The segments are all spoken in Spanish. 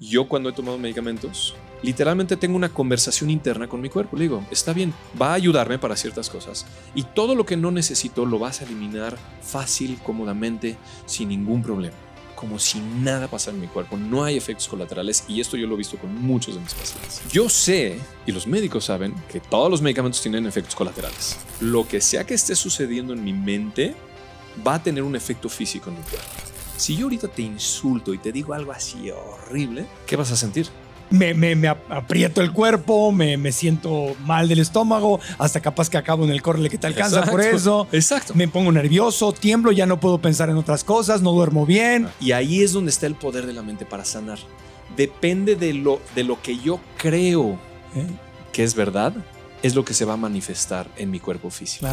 yo cuando he tomado medicamentos, literalmente tengo una conversación interna con mi cuerpo. Le digo, está bien, va a ayudarme para ciertas cosas y todo lo que no necesito lo vas a eliminar fácil, cómodamente, sin ningún problema. Como si nada pasara en mi cuerpo, no hay efectos colaterales y esto yo lo he visto con muchos de mis pacientes. Yo sé, y los médicos saben, que todos los medicamentos tienen efectos colaterales. Lo que sea que esté sucediendo en mi mente va a tener un efecto físico en mi cuerpo. Si yo ahorita te insulto y te digo algo así horrible, ¿qué vas a sentir? Me, aprieto el cuerpo, me, siento mal del estómago, hasta capaz que acabo en el correle que te alcanza por eso. Exacto. Me pongo nervioso, tiemblo, ya no puedo pensar en otras cosas, no duermo bien. Y ahí es donde está el poder de la mente para sanar. Depende de lo, de lo que yo creo ¿Eh? que es verdad, es lo que se va a manifestar en mi cuerpo físico.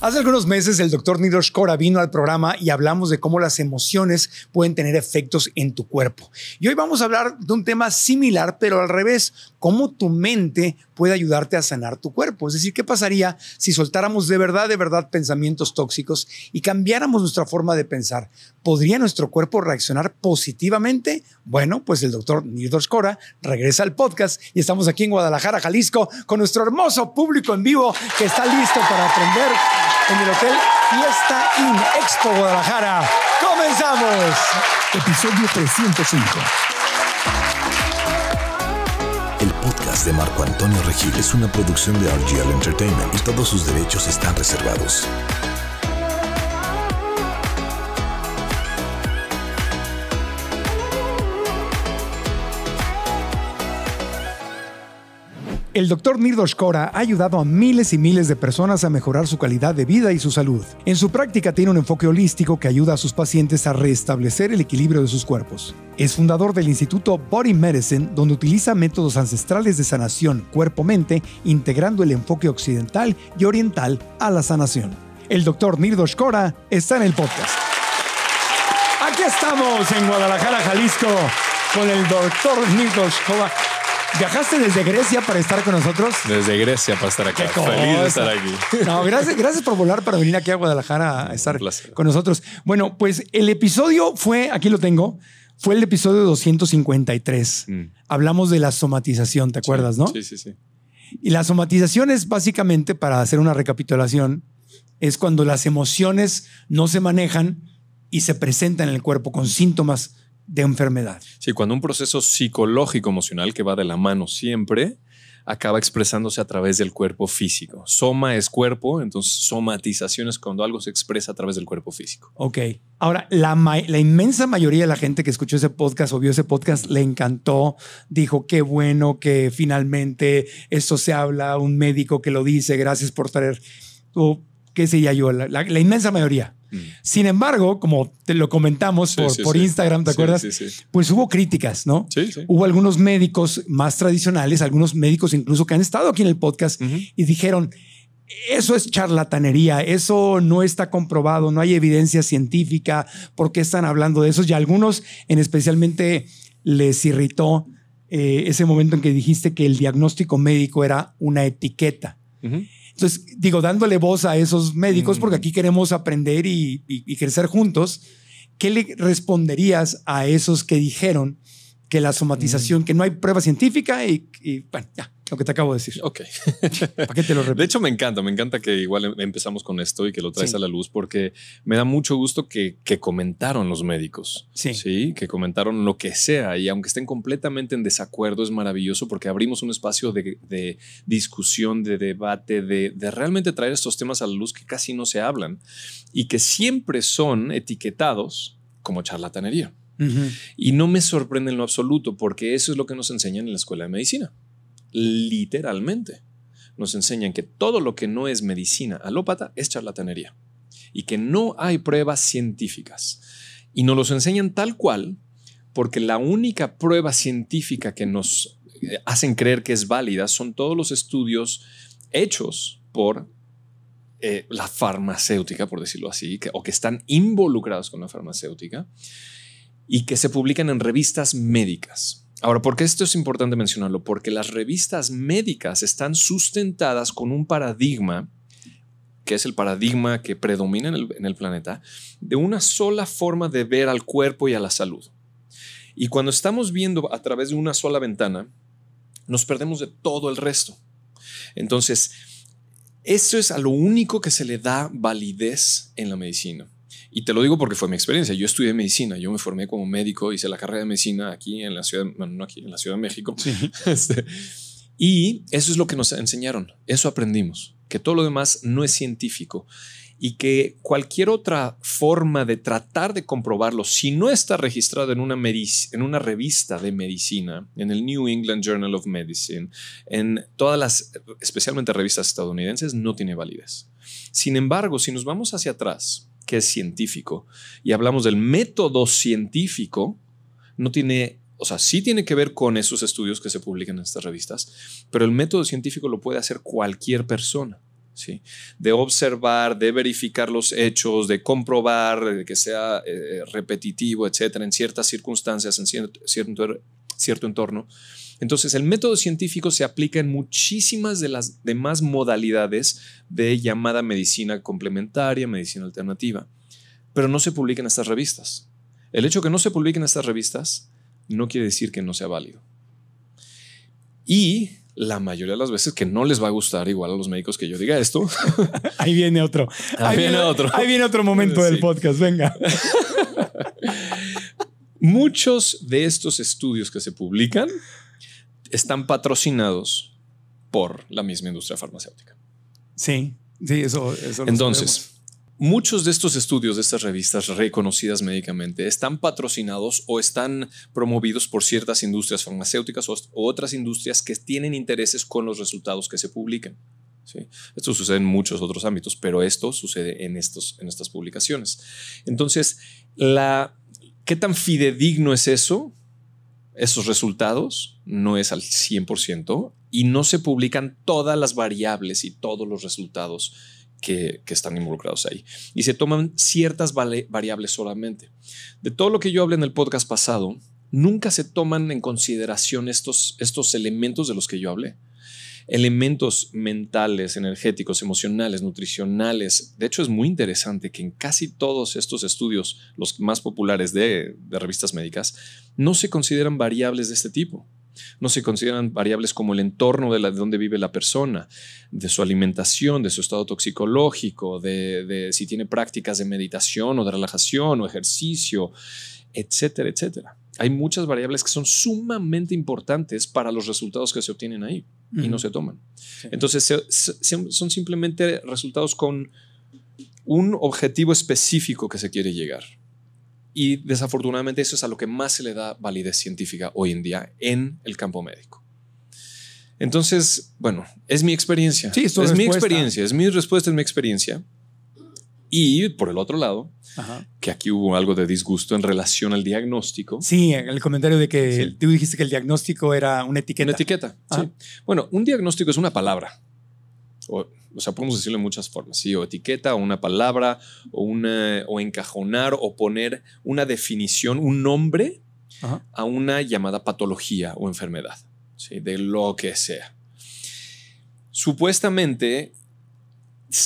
Hace algunos meses el doctor Nidosh Kora vino al programa y hablamos de cómo las emociones pueden tener efectos en tu cuerpo. Y hoy vamos a hablar de un tema similar, pero al revés, cómo tu mente puede ayudarte a sanar tu cuerpo. Es decir, ¿qué pasaría si soltáramos de verdad, de verdad pensamientos tóxicos y cambiáramos nuestra forma de pensar? ¿Podría nuestro cuerpo reaccionar positivamente? Bueno, pues el doctor Nirdor Cora regresa al podcast y estamos aquí en Guadalajara, Jalisco, con nuestro hermoso público en vivo que está listo para aprender en el Hotel Fiesta In Expo Guadalajara. ¡Comenzamos! Episodio 305. de Marco Antonio Regil es una producción de RGL Entertainment y todos sus derechos están reservados. El doctor Nirdosh Kora ha ayudado a miles y miles de personas a mejorar su calidad de vida y su salud. En su práctica tiene un enfoque holístico que ayuda a sus pacientes a restablecer el equilibrio de sus cuerpos. Es fundador del Instituto Body Medicine, donde utiliza métodos ancestrales de sanación cuerpo-mente, integrando el enfoque occidental y oriental a la sanación. El doctor Nirdosh Kora está en el podcast. Aquí estamos en Guadalajara, Jalisco, con el doctor Nirdosh Kora ¿Viajaste desde Grecia para estar con nosotros? Desde Grecia para estar aquí. Feliz de estar aquí. gracias, por volar para venir aquí a Guadalajara a estar con nosotros. Bueno, pues el episodio fue, aquí lo tengo, fue el episodio 253. Mm. Hablamos de la somatización, ¿te acuerdas, no? Sí, sí, sí. Y la somatización es básicamente, para hacer una recapitulación, es cuando las emociones no se manejan y se presentan en el cuerpo con síntomas de enfermedad. Sí, cuando un proceso psicológico emocional que va de la mano siempre acaba expresándose a través del cuerpo físico. Soma es cuerpo, entonces somatización es cuando algo se expresa a través del cuerpo físico. Ok. Ahora, la, inmensa mayoría de la gente que escuchó ese podcast o vio ese podcast le encantó, dijo, qué bueno que finalmente esto se habla, un médico que lo dice, gracias por traer qué se yo, la, inmensa mayoría. Mm. Sin embargo, como te lo comentamos por, Instagram, ¿te acuerdas? Pues hubo críticas, ¿no? Hubo algunos médicos más tradicionales, algunos médicos incluso que han estado aquí en el podcast y dijeron, eso es charlatanería, eso no está comprobado, no hay evidencia científica, ¿por qué están hablando de eso? Y a algunos en especialmente les irritó eh, ese momento en que dijiste que el diagnóstico médico era una etiqueta. Entonces, digo, dándole voz a esos médicos, porque aquí queremos aprender y, crecer juntos, ¿qué le responderías a esos que dijeron que la somatización, que no hay prueba científica y, y bueno, ya, lo que te acabo de decir. Ok. ¿Para te lo repito? De hecho, me encanta, me encanta que igual em, empezamos con esto y que lo traes a la luz porque me da mucho gusto que, comentaron los médicos. Sí. que comentaron lo que sea y aunque estén completamente en desacuerdo, es maravilloso porque abrimos un espacio de, discusión, de debate, de, realmente traer estos temas a la luz que casi no se hablan y que siempre son etiquetados como charlatanería. Y no me sorprende en lo absoluto porque eso es lo que nos enseñan en la escuela de medicina literalmente, nos enseñan que todo lo que no es medicina alópata es charlatanería y que no hay pruebas científicas. Y nos los enseñan tal cual porque la única prueba científica que nos eh, hacen creer que es válida son todos los estudios hechos por eh, la farmacéutica, por decirlo así, o que están involucrados con la farmacéutica y que se publican en revistas médicas. Ahora, ¿por qué esto es importante mencionarlo? Porque las revistas médicas están sustentadas con un paradigma, que es el paradigma que predomina en el, planeta, de una sola forma de ver al cuerpo y a la salud. Y cuando estamos viendo a través de una sola ventana, nos perdemos de todo el resto. Entonces, eso es a lo único que se le da validez en la medicina. Y te lo digo porque fue mi experiencia. Yo estudié medicina, yo me formé como médico, hice la carrera de medicina aquí en la ciudad, no aquí, en la Ciudad de México. Este, y eso es lo que nos enseñaron, eso aprendimos, que todo lo demás no es científico y que cualquier otra forma de tratar de comprobarlo, si no está registrado en una, en una revista de medicina, en el New England Journal of Medicine, en todas las, especialmente revistas estadounidenses, no tiene validez. Sin embargo, si nos vamos hacia atrás, que es científico y hablamos del método científico, no tiene, o sea, sí tiene que ver con esos estudios que se publican en estas revistas, pero el método científico lo puede hacer cualquier persona. ¿Sí? de observar, de verificar los hechos, de comprobar eh, que sea eh, repetitivo, etcétera, en ciertas circunstancias, en cierto, cierto entorno. Entonces, el método científico se aplica en muchísimas de las demás modalidades de llamada medicina complementaria, medicina alternativa, pero no se publica en estas revistas. El hecho de que no se publiquen estas revistas no quiere decir que no sea válido. Y la mayoría de las veces que no les va a gustar igual a los médicos que yo diga esto. ahí viene otro. Ahí, viene, otro. Ahí viene otro momento del podcast, venga. Muchos de estos estudios que se publican están patrocinados por la misma industria farmacéutica. Sí, sí, eso. eso Entonces, muchos de estos estudios de estas revistas reconocidas médicamente están patrocinados o están promovidos por ciertas industrias farmacéuticas o, otras industrias que tienen intereses con los resultados que se publican. ¿sí? Esto sucede en muchos otros ámbitos, pero esto sucede en, estos, en estas publicaciones. Entonces, la, ¿qué tan fidedigno es eso? esos resultados no es al 100% y no se publican todas las variables y todos los resultados que, están involucrados ahí. Y se toman ciertas variables solamente. De todo lo que yo hablé en el podcast pasado, nunca se toman en consideración estos, estos elementos de los que yo hablé elementos mentales, energéticos, emocionales, nutricionales. De hecho, es muy interesante que en casi todos estos estudios, los más populares de, revistas médicas, no se consideran variables de este tipo. No se consideran variables como el entorno de, la, donde vive la persona, de su alimentación, de su estado toxicológico, de si tiene prácticas de meditación o de relajación o ejercicio, etcétera, etcétera hay muchas variables que son sumamente importantes para los resultados que se obtienen ahí y no se toman. Entonces, son simplemente resultados con un objetivo específico que se quiere llegar. Y desafortunadamente eso es a lo que más se le da validez científica hoy en día en el campo médico. Entonces, bueno, es mi experiencia. Sí, es, es mi experiencia, es mi respuesta, es mi experiencia. Y por el otro lado, que aquí hubo algo de disgusto en relación al diagnóstico. Sí, el comentario de que tú dijiste que el diagnóstico era una etiqueta. Una etiqueta, sí. Bueno, un diagnóstico es una palabra. O, sea, podemos decirlo en muchas formas, sí, o etiqueta, o una palabra, o, una, o encajonar, o poner una definición, un nombre a una llamada patología o enfermedad, ¿sí? de lo que sea. Supuestamente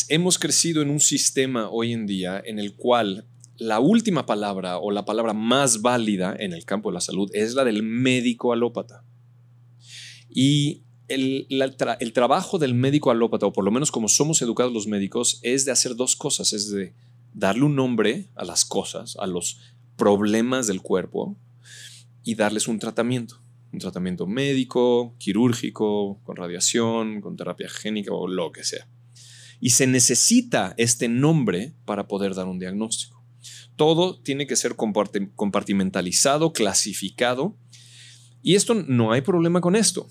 hemos crecido en un sistema hoy en día en el cual la última palabra o la palabra más válida en el campo de la salud es la del médico alópata. Y el, trabajo del médico alópata, o por lo menos como somos educados los médicos, es de hacer dos cosas, es de darle un nombre a las cosas, a los problemas del cuerpo y darles un tratamiento, un tratamiento médico, quirúrgico, con radiación, con terapia génica o lo que sea y se necesita este nombre para poder dar un diagnóstico. Todo tiene que ser compartimentalizado, clasificado. Y esto no hay problema con esto.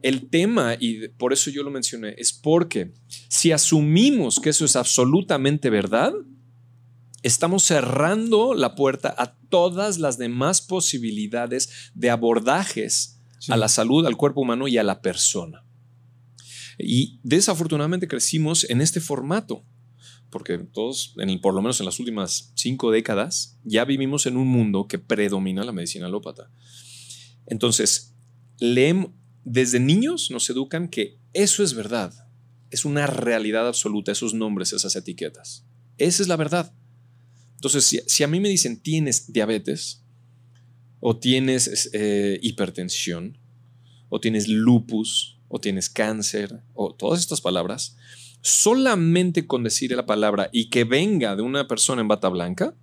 El tema, y por eso yo lo mencioné, es porque si asumimos que eso es absolutamente verdad, estamos cerrando la puerta a todas las demás posibilidades de abordajes a la salud, al cuerpo humano y a la persona. Y desafortunadamente crecimos en este formato, porque todos, en por lo menos en las últimas cinco décadas, ya vivimos en un mundo que predomina la medicina alópata. Entonces, leemos, desde niños nos educan que eso es verdad, es una realidad absoluta, esos nombres, esas etiquetas. Esa es la verdad. Entonces, si, a mí me dicen tienes diabetes, o tienes eh, hipertensión, o tienes lupus, o tienes cáncer, o todas estas palabras, solamente con decir la palabra y que venga de una persona en bata blanca,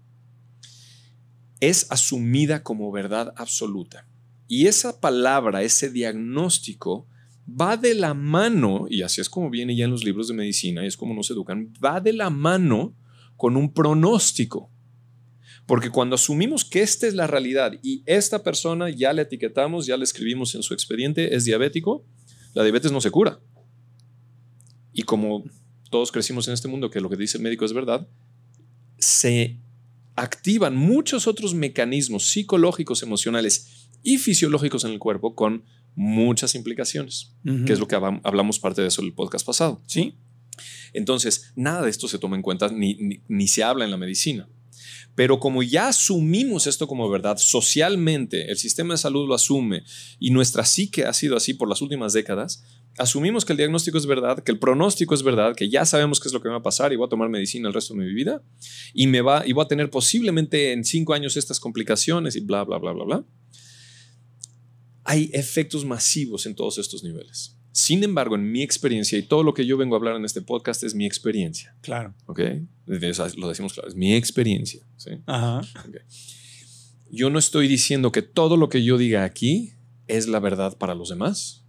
es asumida como verdad absoluta. Y esa palabra, ese diagnóstico, va de la mano, y así es como viene ya en los libros de medicina, y es como nos educan, va de la mano con un pronóstico. Porque cuando asumimos que esta es la realidad y esta persona ya la etiquetamos, ya le escribimos en su expediente, es diabético, la diabetes no se cura. Y como todos crecimos en este mundo que lo que dice el médico es verdad, se activan muchos otros mecanismos psicológicos, emocionales y fisiológicos en el cuerpo con muchas implicaciones, que es lo que hablamos parte de eso en el podcast pasado. Sí. Entonces, nada de esto se toma en cuenta ni, ni se habla en la medicina. Pero como ya asumimos esto como verdad socialmente, el sistema de salud lo asume y nuestra psique ha sido así por las últimas décadas, asumimos que el diagnóstico es verdad, que el pronóstico es verdad, que ya sabemos qué es lo que me va a pasar y voy a tomar medicina el resto de mi vida y me va y voy a tener posiblemente en cinco años estas complicaciones y bla bla bla bla bla. Hay efectos masivos en todos estos niveles. Sin embargo, en mi experiencia y todo lo que yo vengo a hablar en este podcast es mi experiencia. Claro. ¿Ok? Lo decimos claro, es mi experiencia. Ajá. Yo no estoy diciendo que todo lo que yo diga aquí es la verdad para los demás.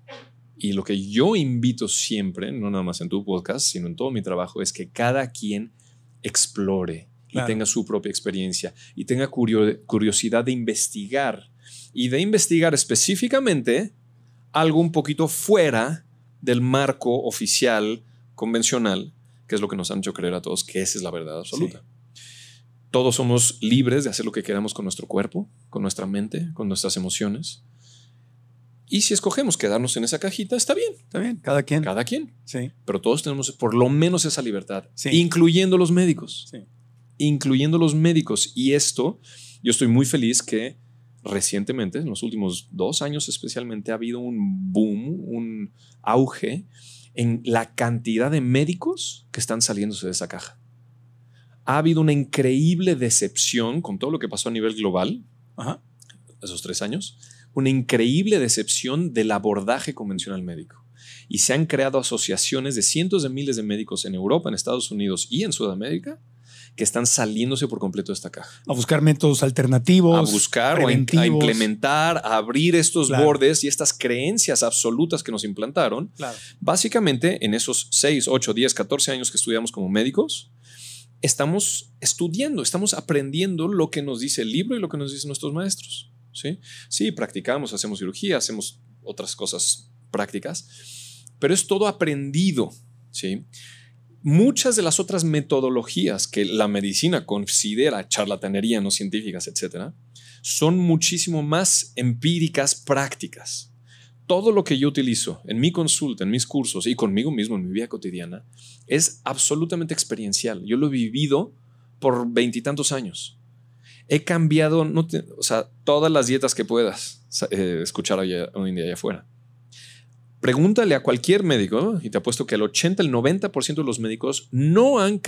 Y lo que yo invito siempre, no nada más en tu podcast, sino en todo mi trabajo, es que cada quien explore y tenga su propia experiencia y tenga curiosidad de investigar y de investigar específicamente algo un poquito fuera del marco oficial convencional, que es lo que nos han hecho creer a todos que esa es la verdad absoluta. Todos somos libres de hacer lo que queramos con nuestro cuerpo, con nuestra mente, con nuestras emociones. Y si escogemos quedarnos en esa cajita, está bien. Está bien, cada quien. Cada quien. Sí. Pero todos tenemos por lo menos esa libertad, incluyendo los médicos. Sí. Incluyendo los médicos. Y esto, yo estoy muy feliz que recientemente, en los últimos dos años especialmente, ha habido un boom, un auge en la cantidad de médicos que están saliéndose de esa caja. Ha habido una increíble decepción con todo lo que pasó a nivel global, esos tres años, una increíble decepción del abordaje convencional médico. Y se han creado asociaciones de cientos de miles de médicos en Europa, en Estados Unidos y en Sudamérica que están saliéndose por completo de esta caja. A buscar métodos alternativos. A buscar, a, implementar, a abrir estos bordes y estas creencias absolutas que nos implantaron. Básicamente, en esos 6, 8, 10, 14 años que estudiamos como médicos, estamos estudiando, estamos aprendiendo lo que nos dice el libro y lo que nos dicen nuestros maestros. Sí, sí practicamos, hacemos cirugía, hacemos otras cosas prácticas, pero es todo aprendido. ¿sí? muchas de las otras metodologías que la medicina considera charlatanería no científicas, etcétera, son muchísimo más empíricas, prácticas. Todo lo que yo utilizo en mi consulta, en mis cursos y conmigo mismo en mi vida cotidiana es absolutamente experiencial. Yo lo he vivido por veintitantos años. He cambiado, todas las dietas que puedas eh, escuchar hoy, hoy en día allá afuera Pregúntale a cualquier médico, y te apuesto que el 80, el 90% de los médicos no han,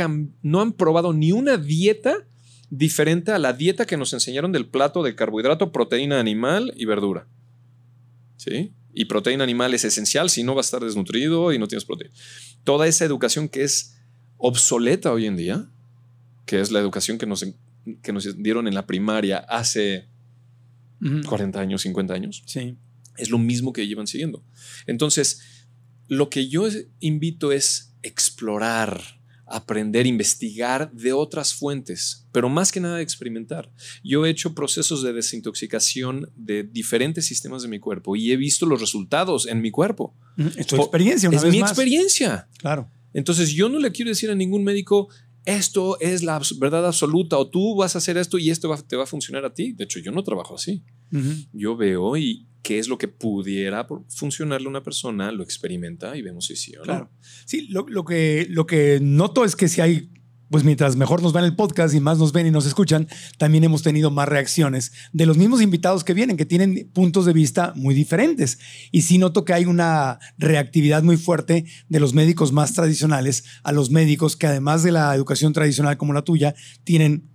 no han probado ni una dieta diferente a la dieta que nos enseñaron del plato de carbohidrato, proteína animal y verdura. ¿Sí? Y proteína animal es esencial, si no vas a estar desnutrido y no tienes proteína. Toda esa educación que es obsoleta hoy en día, que es la educación que nos, que nos dieron en la primaria hace 40 años, 50 años. Sí es lo mismo que llevan siguiendo. Entonces, lo que yo invito es explorar, aprender, investigar de otras fuentes, pero más que nada experimentar. Yo he hecho procesos de desintoxicación de diferentes sistemas de mi cuerpo y he visto los resultados en mi cuerpo. Es tu experiencia, es mi experiencia. Claro. Entonces yo no le quiero decir a ningún médico esto es la verdad absoluta o tú vas a hacer esto y esto te va a funcionar a ti. De hecho, yo no trabajo así. Yo veo y qué es lo que pudiera funcionarle a una persona, lo experimenta y vemos si sí o claro. Sí, lo, que, lo que noto es que si hay pues mientras mejor nos ven el podcast y más nos ven y nos escuchan, también hemos tenido más reacciones de los mismos invitados que vienen, que tienen puntos de vista muy diferentes. Y sí noto que hay una reactividad muy fuerte de los médicos más tradicionales a los médicos que además de la educación tradicional como la tuya, tienen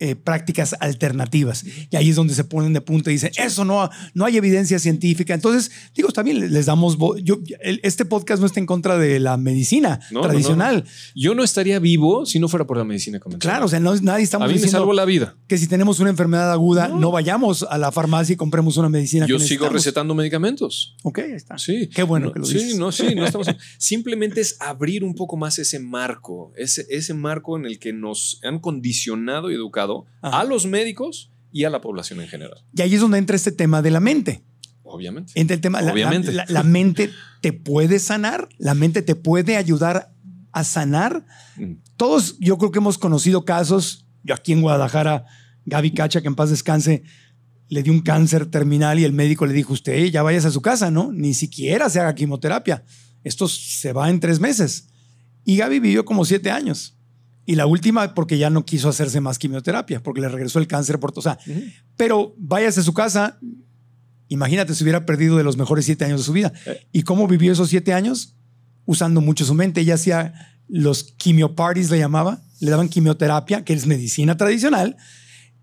eh, prácticas alternativas. Y ahí es donde se ponen de punta y dicen, eso no, no hay evidencia científica. Entonces, digo, también les damos, yo, este podcast no está en contra de la medicina tradicional. Yo no estaría vivo si no fuera por la medicina Claro, o sea, nadie está A la vida. Que si tenemos una enfermedad aguda, no, vayamos a la farmacia y compremos una medicina. Yo sigo recetando medicamentos. Ok, está. Sí. Qué bueno que lo Simplemente es abrir un poco más ese marco, ese, ese marco en el que nos han condicionado y educado a los médicos y a la población en general. Y ahí es donde entra este tema de la mente. Obviamente. Entra el tema, La, la, mente te puede sanar, la mente te puede ayudar a sanar. Mm. Todos, yo creo que hemos conocido casos, yo aquí en Guadalajara, Gaby Cacha, que en paz descanse, le dio un cáncer terminal y el médico le dijo, usted ya vayas a su casa, ¿no? Ni siquiera se haga quimioterapia. Esto se va en tres meses. Y Gaby vivió como siete años. Y la última, porque ya no quiso hacerse más quimioterapia, porque le regresó el cáncer por todo. pero váyase a su casa. Imagínate si hubiera perdido de los mejores siete años de su vida. Eh. ¿Y cómo vivió esos siete años? Usando mucho su mente. Ella hacía los quimioparties, le llamaba. Le daban quimioterapia, que es medicina tradicional.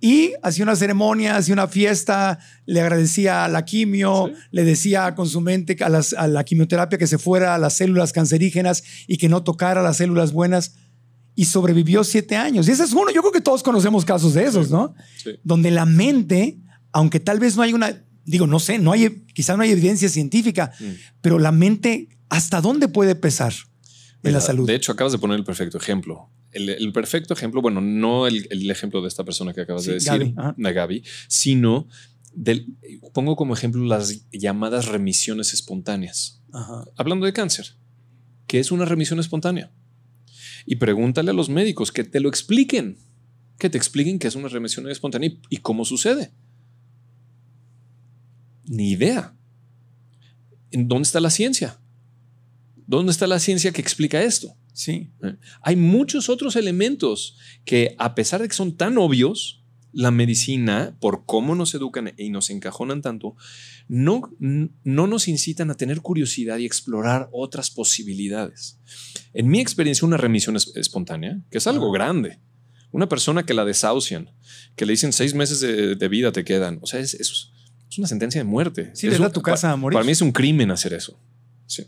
Y hacía una ceremonia, hacía una fiesta, le agradecía a la quimio, le decía con su mente a, a la quimioterapia que se fuera a las células cancerígenas y que no tocara las células buenas y sobrevivió siete años. Y ese es uno. Yo creo que todos conocemos casos de esos, ¿no? Donde la mente, aunque tal vez no hay una, digo, no sé, no hay, quizás no hay evidencia científica, mm. pero la mente, ¿hasta dónde puede pesar en la salud? De hecho, acabas de poner el perfecto ejemplo. El, perfecto ejemplo, bueno, no el, ejemplo de esta persona que acabas de decir, Gaby, Gaby sino del, pongo como ejemplo las llamadas remisiones espontáneas. Hablando de cáncer, que es una remisión espontánea. Y pregúntale a los médicos que te lo expliquen, que te expliquen qué es una remisión espontánea y, cómo sucede. Ni idea. ¿En dónde está la ciencia? ¿Dónde está la ciencia que explica esto? Sí. Eh, hay muchos otros elementos que, a pesar de que son tan obvios, la medicina, por cómo nos educan y nos encajonan tanto, no, no nos incitan a tener curiosidad y explorar otras posibilidades. En mi experiencia, una remisión espontánea, que es algo grande, una persona que la desahucian, que le dicen seis meses de, vida te quedan, o sea, es, es, una sentencia de muerte. Sí, es da tu casa a morir. Para mí es un crimen hacer eso.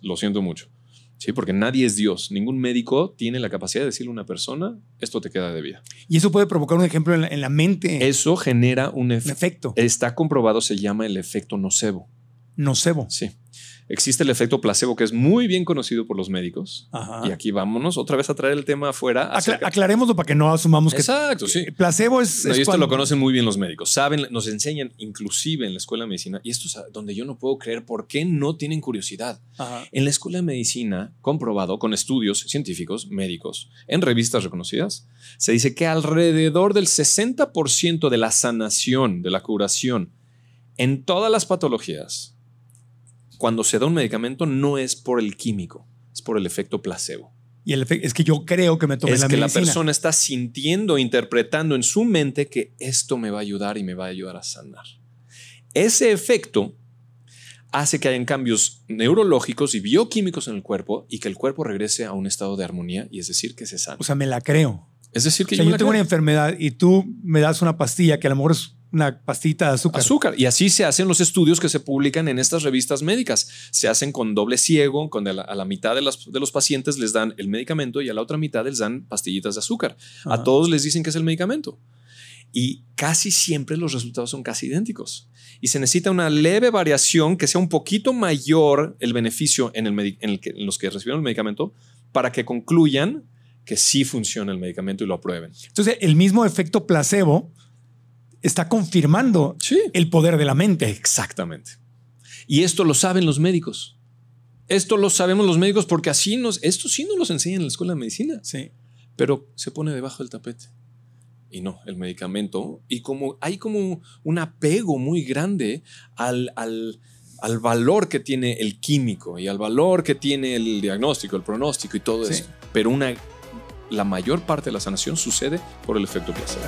lo siento mucho. ¿sí? Porque nadie es Dios. Ningún médico tiene la capacidad de decirle a una persona, esto te queda de vida. Y eso puede provocar un ejemplo en la, mente. Eso genera un, un efecto. Está comprobado, se llama el efecto nocebo. Nocebo. Sí. Existe el efecto placebo que es muy bien conocido por los médicos. Y aquí vámonos otra vez a traer el tema afuera. Acla aclarémoslo para que no asumamos que. Exacto, sí. Eh, placebo es. esto lo conocen muy bien los médicos. Saben, nos enseñan, inclusive en la escuela de medicina, y esto es donde yo no puedo creer por qué no tienen curiosidad. En la escuela de medicina, comprobado con estudios científicos, médicos, en revistas reconocidas, se dice que alrededor del 60% de la sanación, de la curación, en todas las patologías, cuando se da un medicamento no es por el químico, es por el efecto placebo. Y el efecto es que yo creo que me tomé la medicina. Es que la persona está sintiendo, interpretando en su mente que esto me va a ayudar y me va a ayudar a sanar. Ese efecto hace que hayan cambios neurológicos y bioquímicos en el cuerpo y que el cuerpo regrese a un estado de armonía y es decir que se sana. O sea, me la creo. Es decir, que yo, tengo una enfermedad y tú me das una pastilla que a lo mejor es una pastita de azúcar. Azúcar. Y así se hacen los estudios que se publican en estas revistas médicas. Se hacen con doble ciego, con a la mitad de, los pacientes les dan el medicamento y a la otra mitad les dan pastillitas de azúcar. A todos les dicen que es el medicamento. Y casi siempre los resultados son casi idénticos. Y se necesita una leve variación que sea un poquito mayor el beneficio en, el en, en los que recibieron el medicamento para que concluyan que sí funciona el medicamento y lo aprueben. Entonces, el mismo efecto placebo está confirmando el poder de la mente. Exactamente. Y esto lo saben los médicos. Esto lo sabemos los médicos porque así nos, esto sí nos lo enseñan en la escuela de medicina. Sí. Pero se pone debajo del tapete. Y no, el medicamento. Y como hay como un apego muy grande al, valor que tiene el químico y al valor que tiene el diagnóstico, el pronóstico y todo eso. Pero una, la mayor parte de la sanación sucede por el efecto placebo.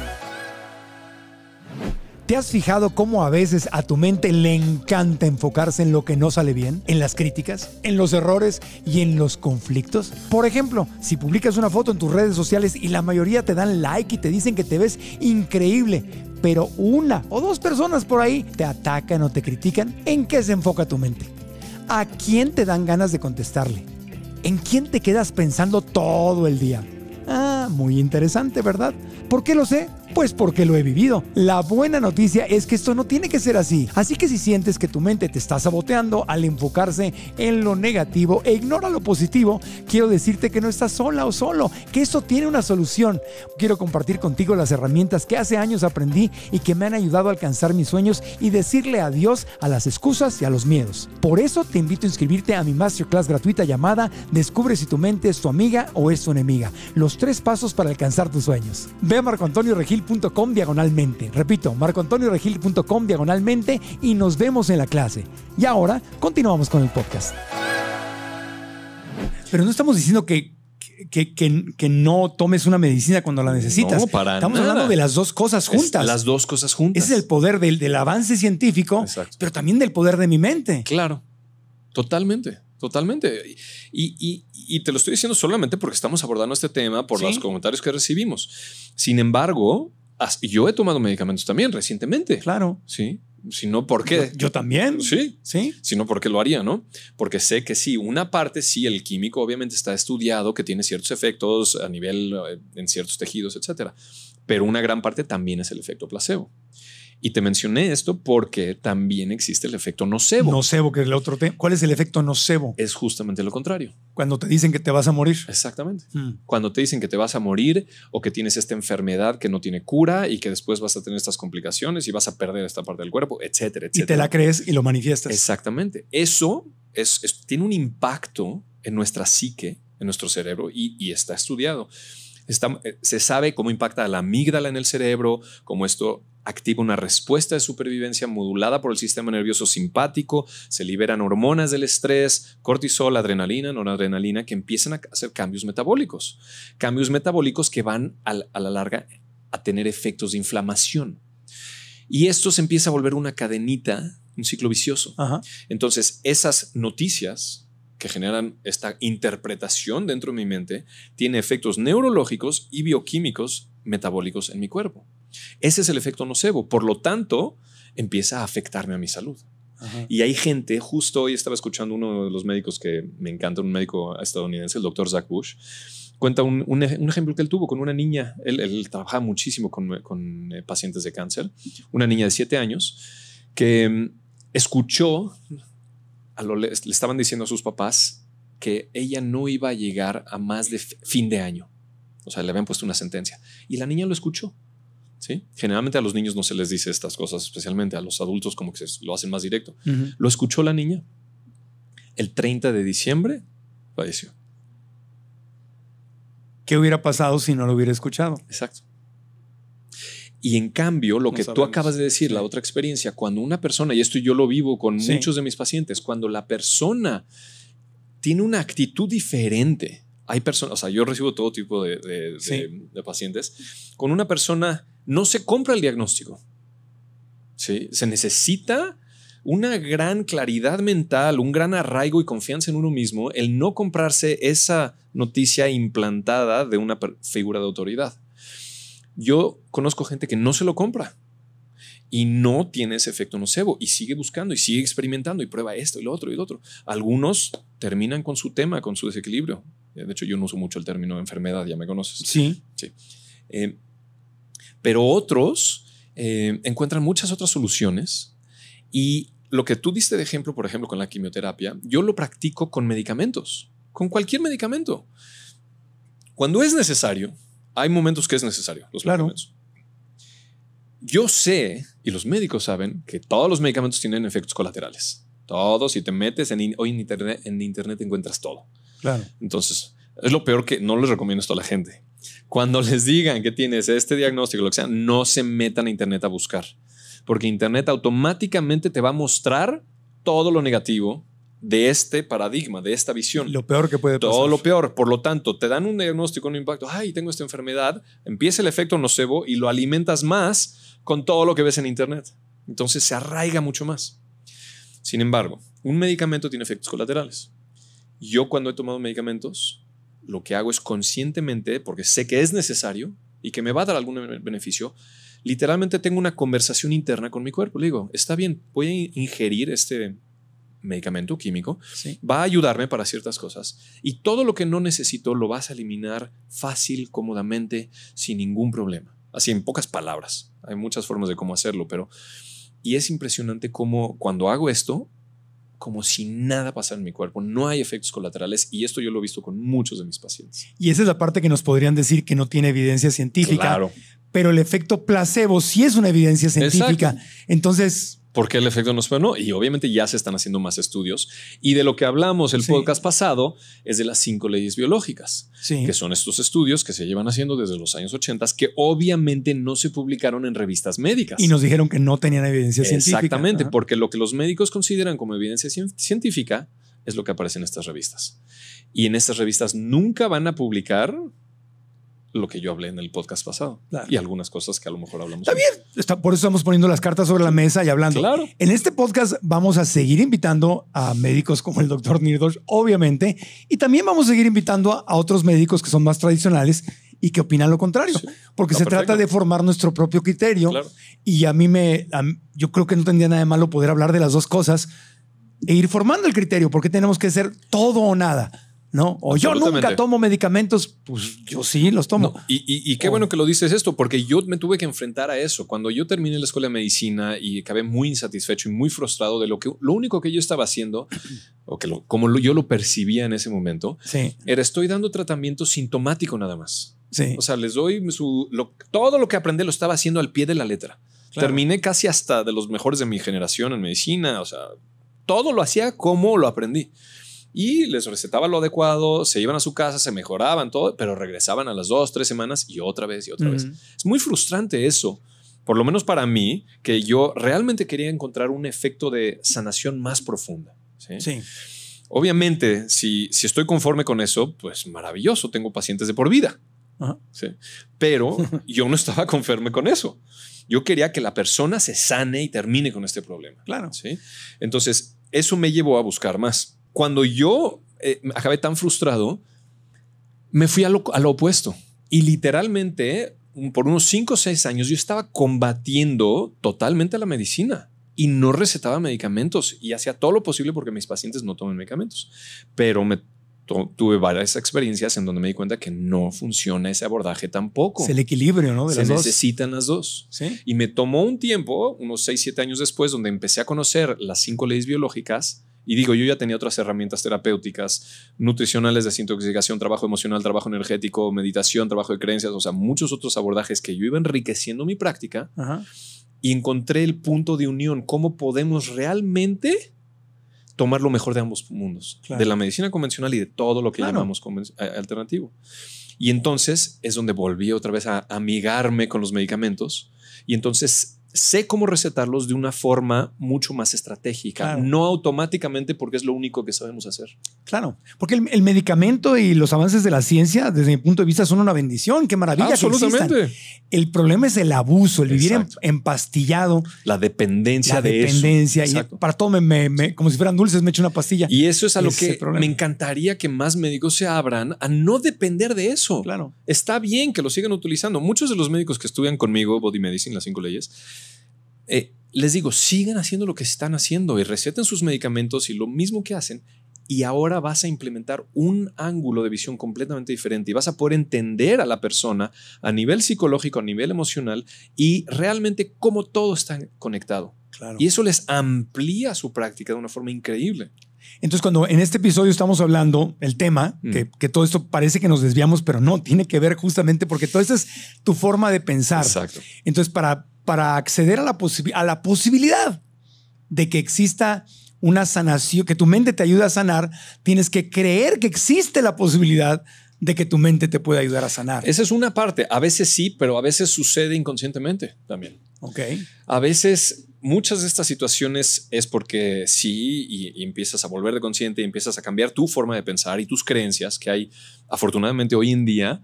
¿Te has fijado cómo a veces a tu mente le encanta enfocarse en lo que no sale bien, en las críticas, en los errores y en los conflictos? Por ejemplo, si publicas una foto en tus redes sociales y la mayoría te dan like y te dicen que te ves increíble, pero una o dos personas por ahí te atacan o te critican, ¿en qué se enfoca tu mente? ¿A quién te dan ganas de contestarle? ¿En quién te quedas pensando todo el día? Ah, muy interesante, ¿verdad? ¿Por qué lo sé? Pues porque lo he vivido. La buena noticia es que esto no tiene que ser así. Así que si sientes que tu mente te está saboteando al enfocarse en lo negativo e ignora lo positivo, quiero decirte que no estás sola o solo, que esto tiene una solución. Quiero compartir contigo las herramientas que hace años aprendí y que me han ayudado a alcanzar mis sueños y decirle adiós a las excusas y a los miedos. Por eso te invito a inscribirte a mi masterclass gratuita llamada Descubre si tu mente es tu amiga o es tu enemiga. Los tres pasos para alcanzar tus sueños. Ve a Marco Antonio Regil com diagonalmente. Repito, marcoantonioregil.com diagonalmente y nos vemos en la clase. Y ahora continuamos con el podcast. Pero no estamos diciendo que, que, no tomes una medicina cuando la necesitas. No, para estamos hablando de las dos cosas juntas. las dos cosas juntas. Ese es el poder del, avance científico, pero también del poder de mi mente. Claro, totalmente. Totalmente. Y, te lo estoy diciendo solamente porque estamos abordando este tema por los comentarios que recibimos. Sin embargo, yo he tomado medicamentos también recientemente. Claro. Sí. Si no, ¿por qué? Yo, también. Sí. Sí. Si no, ¿por lo haría, no? Porque sé que sí, una parte sí, el químico obviamente está estudiado que tiene ciertos efectos a nivel eh, en ciertos tejidos, etcétera. Pero una gran parte también es el efecto placebo. Y te mencioné esto porque también existe el efecto nocebo. Nocebo, que es el otro tema. ¿Cuál es el efecto nocebo? Es justamente lo contrario. Cuando te dicen que te vas a morir. Exactamente. Mm. Cuando te dicen que te vas a morir o que tienes esta enfermedad que no tiene cura y que después vas a tener estas complicaciones y vas a perder esta parte del cuerpo, etcétera, etcétera. Y te la crees y lo manifiestas. Exactamente. Eso tiene un impacto en nuestra psique, en nuestro cerebro y, está estudiado. Eh, se sabe cómo impacta la amígdala en el cerebro, cómo esto activa una respuesta de supervivencia modulada por el sistema nervioso simpático, se liberan hormonas del estrés, cortisol, adrenalina, noradrenalina, que empiezan a hacer cambios metabólicos. Cambios metabólicos que van a la larga a tener efectos de inflamación. Y esto se empieza a volver una cadenita, un ciclo vicioso. Entonces, esas noticias que generan esta interpretación dentro de mi mente tiene efectos neurológicos y bioquímicos metabólicos en mi cuerpo. Ese es el efecto nocebo. Por lo tanto, empieza a afectarme a mi salud. Y hay gente, justo hoy estaba escuchando uno de los médicos que me encanta, un médico estadounidense, el doctor Zach Bush, cuenta un, ejemplo que él tuvo con una niña, él, trabajaba muchísimo con, eh, pacientes de cáncer, una niña de 7 años, que mm, escuchó, a lo, le estaban diciendo a sus papás que ella no iba a llegar a más de fin de año. O sea, le habían puesto una sentencia. Y la niña lo escuchó Generalmente a los niños no se les dice estas cosas, especialmente a los adultos como que se lo hacen más directo. Lo escuchó la niña. El 30 de diciembre falleció. ¿Qué hubiera pasado si no lo hubiera escuchado? Exacto. Y en cambio, lo que tú acabas de decir, la otra experiencia, cuando una persona, y esto yo lo vivo con muchos de mis pacientes, cuando la persona tiene una actitud diferente, hay personas, o sea, yo recibo todo tipo de, de pacientes, con una persona no se compra el diagnóstico. ¿sí? Se necesita una gran claridad mental, un gran arraigo y confianza en uno mismo, el no comprarse esa noticia implantada de una figura de autoridad. Yo conozco gente que no se lo compra y no tiene ese efecto nocebo y sigue buscando y sigue experimentando y prueba esto y lo otro y lo otro. Algunos terminan con su tema, con su desequilibrio. De hecho, yo no uso mucho el término enfermedad, ya me conoces. Sí. Sí. Eh, pero otros eh, encuentran muchas otras soluciones y lo que tú diste de ejemplo, por ejemplo, con la quimioterapia, yo lo practico con medicamentos, con cualquier medicamento. Cuando es necesario, hay momentos que es necesario, los claro. Yo sé, y los médicos saben, que todos los medicamentos tienen efectos colaterales. Todos, si te metes en, hoy en internet, en internet encuentras todo. Claro. Entonces, es lo peor que no les recomiendo esto a la gente. Cuando les digan que tienes este diagnóstico, lo que sea, no se metan a Internet a buscar, porque Internet automáticamente te va a mostrar todo lo negativo de este paradigma, de esta visión. Lo peor que puede pasar. Todo lo peor. Por lo tanto, te dan un diagnóstico, un impacto. Ay, tengo esta enfermedad. Empieza el efecto nocebo y lo alimentas más con todo lo que ves en Internet. Entonces se arraiga mucho más. Sin embargo, un medicamento tiene efectos colaterales. Yo cuando he tomado medicamentos, lo que hago es conscientemente, porque sé que es necesario y que me va a dar algún beneficio, literalmente tengo una conversación interna con mi cuerpo. Le digo, está bien, voy a ingerir este medicamento químico, va a ayudarme para ciertas cosas y todo lo que no necesito lo vas a eliminar fácil, cómodamente, sin ningún problema. Así en pocas palabras. Hay muchas formas de cómo hacerlo, pero... Y es impresionante cómo cuando hago esto, como si nada pasara en mi cuerpo, no hay efectos colaterales y esto yo lo he visto con muchos de mis pacientes. Y esa es la parte que nos podrían decir que no tiene evidencia científica. Claro. Pero el efecto placebo sí es una evidencia científica. Entonces, porque el efecto no es No, y obviamente ya se están haciendo más estudios. Y de lo que hablamos el podcast pasado es de las cinco leyes biológicas, sí. que son estos estudios que se llevan haciendo desde los años 80, que obviamente no se publicaron en revistas médicas. Y nos dijeron que no tenían evidencia científica. Exactamente, porque lo que los médicos consideran como evidencia científica es lo que aparece en estas revistas. Y en estas revistas nunca van a publicar lo que yo hablé en el podcast pasado y algunas cosas que a lo mejor hablamos. Está Está, por eso estamos poniendo las cartas sobre la mesa y hablando. En este podcast vamos a seguir invitando a médicos como el doctor Nirdosh, obviamente, y también vamos a seguir invitando a, otros médicos que son más tradicionales y que opinan lo contrario, porque ah, se trata de formar nuestro propio criterio. Y a mí me, yo creo que no tendría nada de malo poder hablar de las dos cosas e ir formando el criterio, porque tenemos que ser todo o nada ¿no? O yo nunca tomo medicamentos, pues yo sí los tomo. y, y, qué bueno que lo dices esto, porque yo me tuve que enfrentar a eso. Cuando yo terminé la escuela de medicina y acabé muy insatisfecho y muy frustrado de lo que lo único que yo estaba haciendo, o que como yo lo percibía en ese momento, era estoy dando tratamiento sintomático nada más. O sea, les doy todo lo que aprendí lo estaba haciendo al pie de la letra. Terminé casi hasta de los mejores de mi generación en medicina, o sea, todo lo hacía como lo aprendí y les recetaba lo adecuado, se iban a su casa, se mejoraban todo, pero regresaban a las dos, tres semanas y otra vez y otra vez. Es muy frustrante eso, por lo menos para mí, que yo realmente quería encontrar un efecto de sanación más profunda. Sí. Obviamente, si, si estoy conforme con eso, pues maravilloso, tengo pacientes de por vida. Pero yo no estaba conforme con eso. Yo quería que la persona se sane y termine con este problema. Claro. ¿sí? Entonces, eso me llevó a buscar más cuando yo eh, acabé tan frustrado, me fui a lo, opuesto. Y literalmente, por unos 5 o 6 años, yo estaba combatiendo totalmente la medicina y no recetaba medicamentos y hacía todo lo posible porque mis pacientes no tomen medicamentos. Pero me tuve varias experiencias en donde me di cuenta que no funciona ese abordaje tampoco. Es el equilibrio, ¿no? De Se necesitan las dos. Y me tomó un tiempo, unos 6, 7 años después, donde empecé a conocer las cinco leyes biológicas y digo, yo ya tenía otras herramientas terapéuticas, nutricionales, desintoxicación, trabajo emocional, trabajo energético, meditación, trabajo de creencias, o sea, muchos otros abordajes que yo iba enriqueciendo mi práctica y encontré el punto de unión, cómo podemos realmente tomar lo mejor de ambos mundos, de la medicina convencional y de todo lo que llamamos eh, alternativo. Y entonces es donde volví otra vez a amigarme con los medicamentos y entonces sé cómo recetarlos de una forma mucho más estratégica, no automáticamente porque es lo único que sabemos hacer. Claro, porque el, medicamento y los avances de la ciencia, desde mi punto de vista, son una bendición, qué maravilla. Absolutamente. el problema es el abuso, el vivir empastillado. La dependencia de dependencia. Y para todo, me, me, como si fueran dulces, me echo una pastilla. Y eso es a lo que me encantaría que más médicos se abran a no depender de eso. Claro. Está bien que lo sigan utilizando. Muchos de los médicos que estudian conmigo Body Medicine, las cinco leyes, eh, les digo, sigan haciendo lo que están haciendo y receten sus medicamentos y lo mismo que hacen. Y ahora vas a implementar un ángulo de visión completamente diferente y vas a poder entender a la persona a nivel psicológico, a nivel emocional y realmente cómo todo está conectado. Y eso les amplía su práctica de una forma increíble. Entonces, cuando en este episodio estamos hablando el tema, mm. que, todo esto parece que nos desviamos, pero no, tiene que ver justamente porque todo esto es tu forma de pensar. Exacto. Entonces, para para acceder a la, a la posibilidad de que exista una sanación, que tu mente te ayude a sanar, tienes que creer que existe la posibilidad de que tu mente te pueda ayudar a sanar. Esa es una parte. A veces sí, pero a veces sucede inconscientemente también. A veces muchas de estas situaciones es porque sí, y, empiezas a volver de consciente, y empiezas a cambiar tu forma de pensar y tus creencias, que hay afortunadamente hoy en día,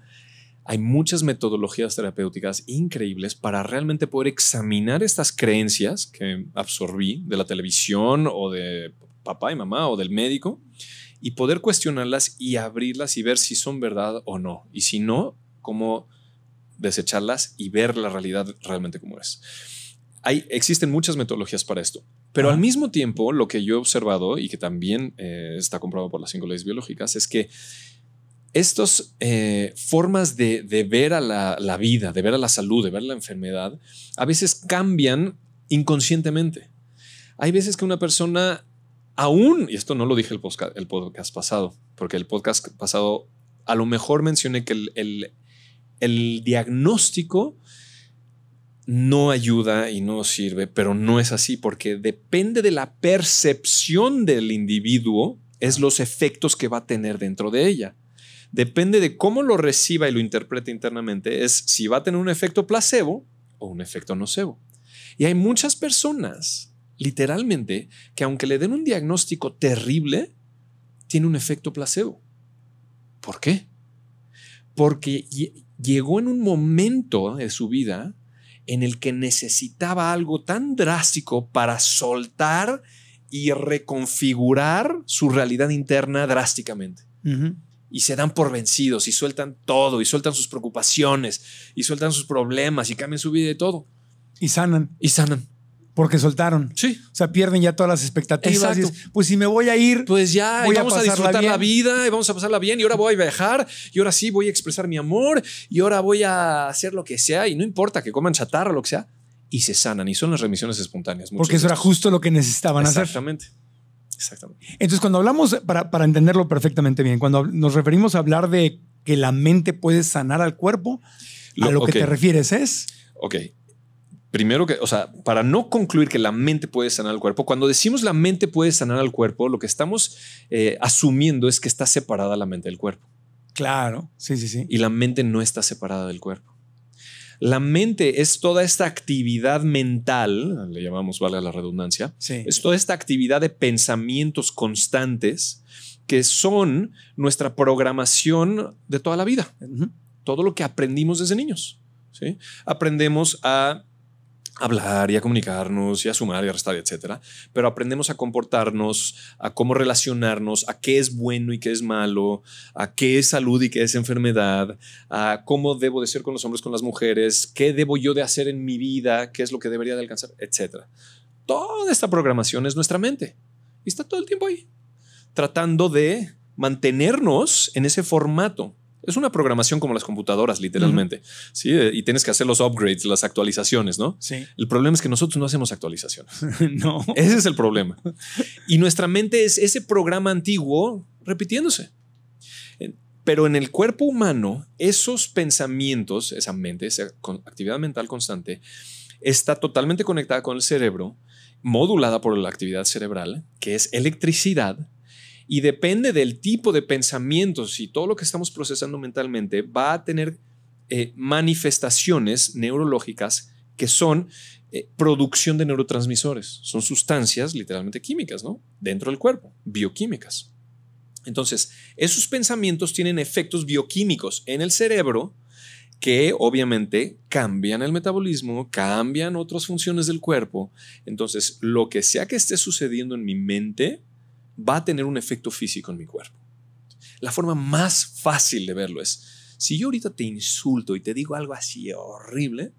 hay muchas metodologías terapéuticas increíbles para realmente poder examinar estas creencias que absorbí de la televisión o de papá y mamá o del médico y poder cuestionarlas y abrirlas y ver si son verdad o no. Y si no, cómo desecharlas y ver la realidad realmente como es. Hay, existen muchas metodologías para esto, pero al ah. mismo tiempo lo que yo he observado y que también eh, está comprobado por las cinco leyes biológicas es que estas eh, formas de, ver a la, vida, de ver a la salud, de ver la enfermedad, a veces cambian inconscientemente. Hay veces que una persona aún, y esto no lo dije el podcast, el podcast pasado, porque el podcast pasado a lo mejor mencioné que el diagnóstico no ayuda y no sirve, pero no es así, porque depende de la percepción del individuo, es los efectos que va a tener dentro de ella depende de cómo lo reciba y lo interprete internamente, es si va a tener un efecto placebo o un efecto nocebo. Y hay muchas personas, literalmente, que aunque le den un diagnóstico terrible, tiene un efecto placebo. ¿Por qué? Porque llegó en un momento de su vida en el que necesitaba algo tan drástico para soltar y reconfigurar su realidad interna drásticamente y se dan por vencidos y sueltan todo y sueltan sus preocupaciones y sueltan sus problemas y cambian su vida y todo. Y sanan. Y sanan. Porque soltaron. Sí. O sea, pierden ya todas las expectativas. pues si me voy a ir. Pues ya, vamos a, disfrutar la vida y vamos a pasarla bien. Y ahora voy a viajar. Y ahora sí voy a expresar mi amor. Y ahora voy a hacer lo que sea. Y no importa que coman chatarra, o lo que sea. Y se sanan. Y son las remisiones espontáneas. Porque eso era justo lo que necesitaban hacer. Exactamente. Exactamente. Entonces, cuando hablamos, para, para entenderlo perfectamente bien, cuando nos referimos a hablar de que la mente puede sanar al cuerpo, a lo que te refieres es... Ok. Primero que, o sea, para no concluir que la mente puede sanar al cuerpo, cuando decimos la mente puede sanar al cuerpo, lo que estamos eh, asumiendo es que está separada la mente del cuerpo. Claro, sí, sí, sí. Y la mente no está separada del cuerpo. La mente es toda esta actividad mental, le llamamos, valga la redundancia, es toda esta actividad de pensamientos constantes que son nuestra programación de toda la vida, todo lo que aprendimos desde niños. ¿sí? Aprendemos a hablar y a comunicarnos y a sumar y a restar, etcétera. Pero aprendemos a comportarnos, a cómo relacionarnos, a qué es bueno y qué es malo, a qué es salud y qué es enfermedad, a cómo debo de ser con los hombres, con las mujeres, qué debo yo de hacer en mi vida, qué es lo que debería de alcanzar, etcétera. Toda esta programación es nuestra mente y está todo el tiempo ahí, tratando de mantenernos en ese formato. Es una programación como las computadoras, literalmente. Sí, eh, y tienes que hacer los upgrades, las actualizaciones, ¿no? Sí. El problema es que nosotros no hacemos actualizaciones. no. Ese es el problema. Y nuestra mente es ese programa antiguo repitiéndose. Pero en el cuerpo humano, esos pensamientos, esa mente, esa actividad mental constante, está totalmente conectada con el cerebro, modulada por la actividad cerebral, que es electricidad y depende del tipo de pensamientos y todo lo que estamos procesando mentalmente, va a tener eh, manifestaciones neurológicas que son eh, producción de neurotransmisores. Son sustancias literalmente químicas, ¿no? Dentro del cuerpo, bioquímicas. Entonces, esos pensamientos tienen efectos bioquímicos en el cerebro que obviamente cambian el metabolismo, cambian otras funciones del cuerpo. Entonces, lo que sea que esté sucediendo en mi mente, va a tener un efecto físico en mi cuerpo. La forma más fácil de verlo es, si yo ahorita te insulto y te digo algo así horrible,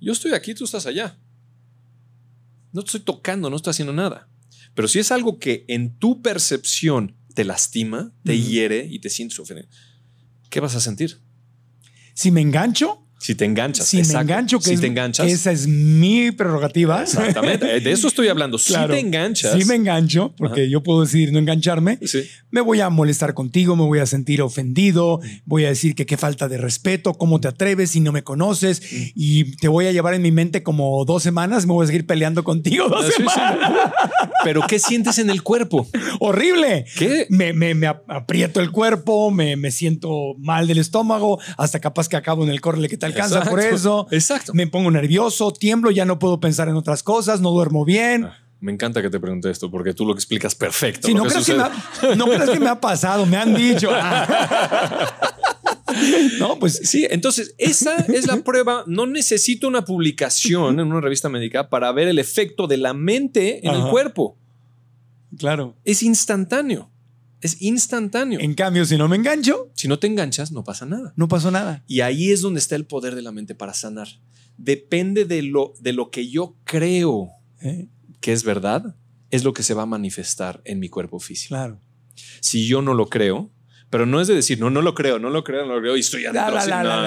yo estoy aquí, tú estás allá. No te estoy tocando, no estoy haciendo nada. Pero si es algo que en tu percepción te lastima, te hiere y te sientes sufrir, ¿qué vas a sentir? Si me engancho, si te enganchas. Si me engancho, que Esa es mi prerrogativa. Exactamente. De eso estoy hablando. si te enganchas. Si me engancho, porque yo puedo decidir no engancharme, me voy a molestar contigo, me voy a sentir ofendido, voy a decir que qué falta de respeto, cómo te atreves si no me conoces y te voy a llevar en mi mente como dos semanas, me voy a seguir peleando contigo ah, Pero ¿qué sientes en el cuerpo? Horrible. ¿Qué? Me, aprieto el cuerpo, me, siento mal del estómago, hasta capaz que acabo en el córrele. Qué tal me cansa por eso. Exacto. Me pongo nervioso, tiemblo, ya no puedo pensar en otras cosas, no duermo bien. Ah, me encanta que te pregunte esto porque tú lo explicas perfecto. Sí, no, crees que, me ha, pasado, me han dicho. No, pues sí, entonces esa es la prueba. No necesito una publicación en una revista médica para ver el efecto de la mente en el cuerpo. Claro. Es instantáneo. Es instantáneo. En cambio, si no me engancho. Si no te enganchas, no pasa nada. No pasó nada. Y ahí es donde está el poder de la mente para sanar. Depende de lo, de lo que yo creo eh. que es verdad, es lo que se va a manifestar en mi cuerpo físico. Claro. Si yo no lo creo, pero no es de decir, no, no lo creo, no lo creo, no lo creo y estoy adentro.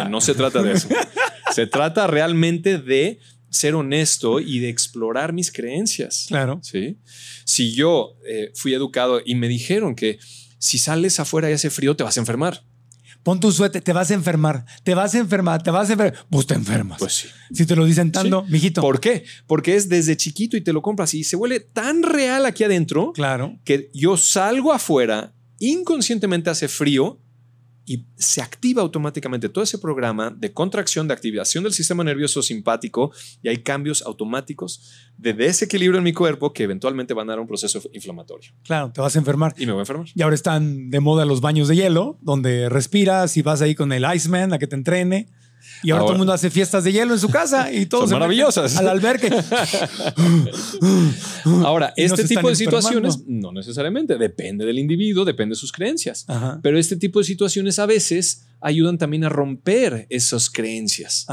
no se trata de eso. se trata realmente de ser honesto y de explorar mis creencias. Claro. ¿sí? Si yo eh, fui educado y me dijeron que si sales afuera y hace frío te vas a enfermar. Pon tu suéter, te vas a enfermar, te vas a enfermar, te vas a enfermar. Pues te enfermas. Pues sí. Si te lo dicen tanto, mijito. ¿Por qué? Porque es desde chiquito y te lo compras y se vuelve tan real aquí adentro. Claro. Que yo salgo afuera, inconscientemente hace frío, y se activa automáticamente todo ese programa de contracción, de activación del sistema nervioso simpático y hay cambios automáticos de desequilibrio en mi cuerpo que eventualmente van a dar un proceso inflamatorio. Claro, te vas a enfermar. Y me voy a enfermar. Y ahora están de moda los baños de hielo, donde respiras y vas ahí con el Iceman a que te entrene. Y ahora, todo el mundo hace fiestas de hielo en su casa y todos. maravillosas. Al albergue. ahora, este tipo de situaciones, no necesariamente, depende del individuo, depende de sus creencias. Pero este tipo de situaciones a veces ayudan también a romper esas creencias.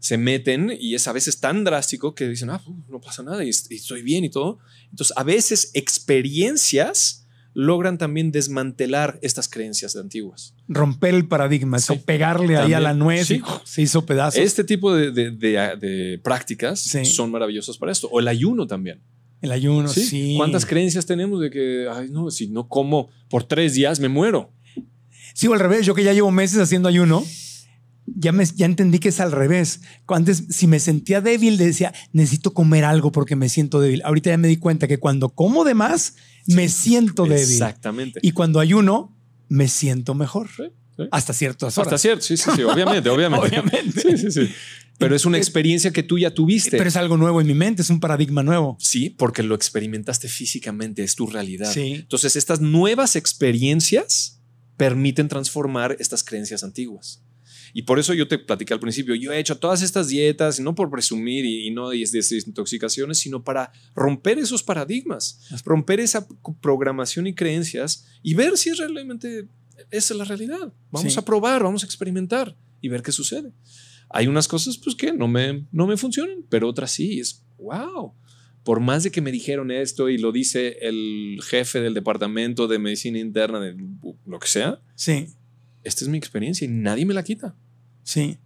se meten y es a veces tan drástico que dicen, ah, no pasa nada y, estoy bien y todo. Entonces, a veces experiencias logran también desmantelar estas creencias antiguas. Romper el paradigma, pegarle ahí a la nuez se hizo pedazo Este tipo de, prácticas son maravillosas para esto. O el ayuno también. El ayuno, sí. ¿Cuántas creencias tenemos de que, ay, no, si no como por tres días me muero? Sí, o al revés, yo que ya llevo meses haciendo ayuno ya, me, ya entendí que es al revés. Antes, si me sentía débil, decía, necesito comer algo porque me siento débil. Ahorita ya me di cuenta que cuando como de más, me siento débil. Exactamente. Y cuando ayuno, me siento mejor. Hasta cierto Hasta cierto, sí, sí, sí, obviamente, obviamente. obviamente. Pero es una eh, experiencia que tú ya tuviste. Pero es algo nuevo en mi mente, es un paradigma nuevo. Sí, porque lo experimentaste físicamente, es tu realidad. Sí. Entonces, estas nuevas experiencias permiten transformar estas creencias antiguas. Y por eso yo te platicé al principio, yo he hecho todas estas dietas, no por presumir y, no de desintoxicaciones, sino para romper esos paradigmas, romper esa programación y creencias y ver si es realmente esa es la realidad. Vamos a probar, vamos a experimentar y ver qué sucede. Hay unas cosas pues que no me, no me funcionan, pero otras sí, es wow. Por más de que me dijeron esto y lo dice el jefe del departamento de medicina interna, de lo que sea, sí. esta es mi experiencia y nadie me la quita. Sí.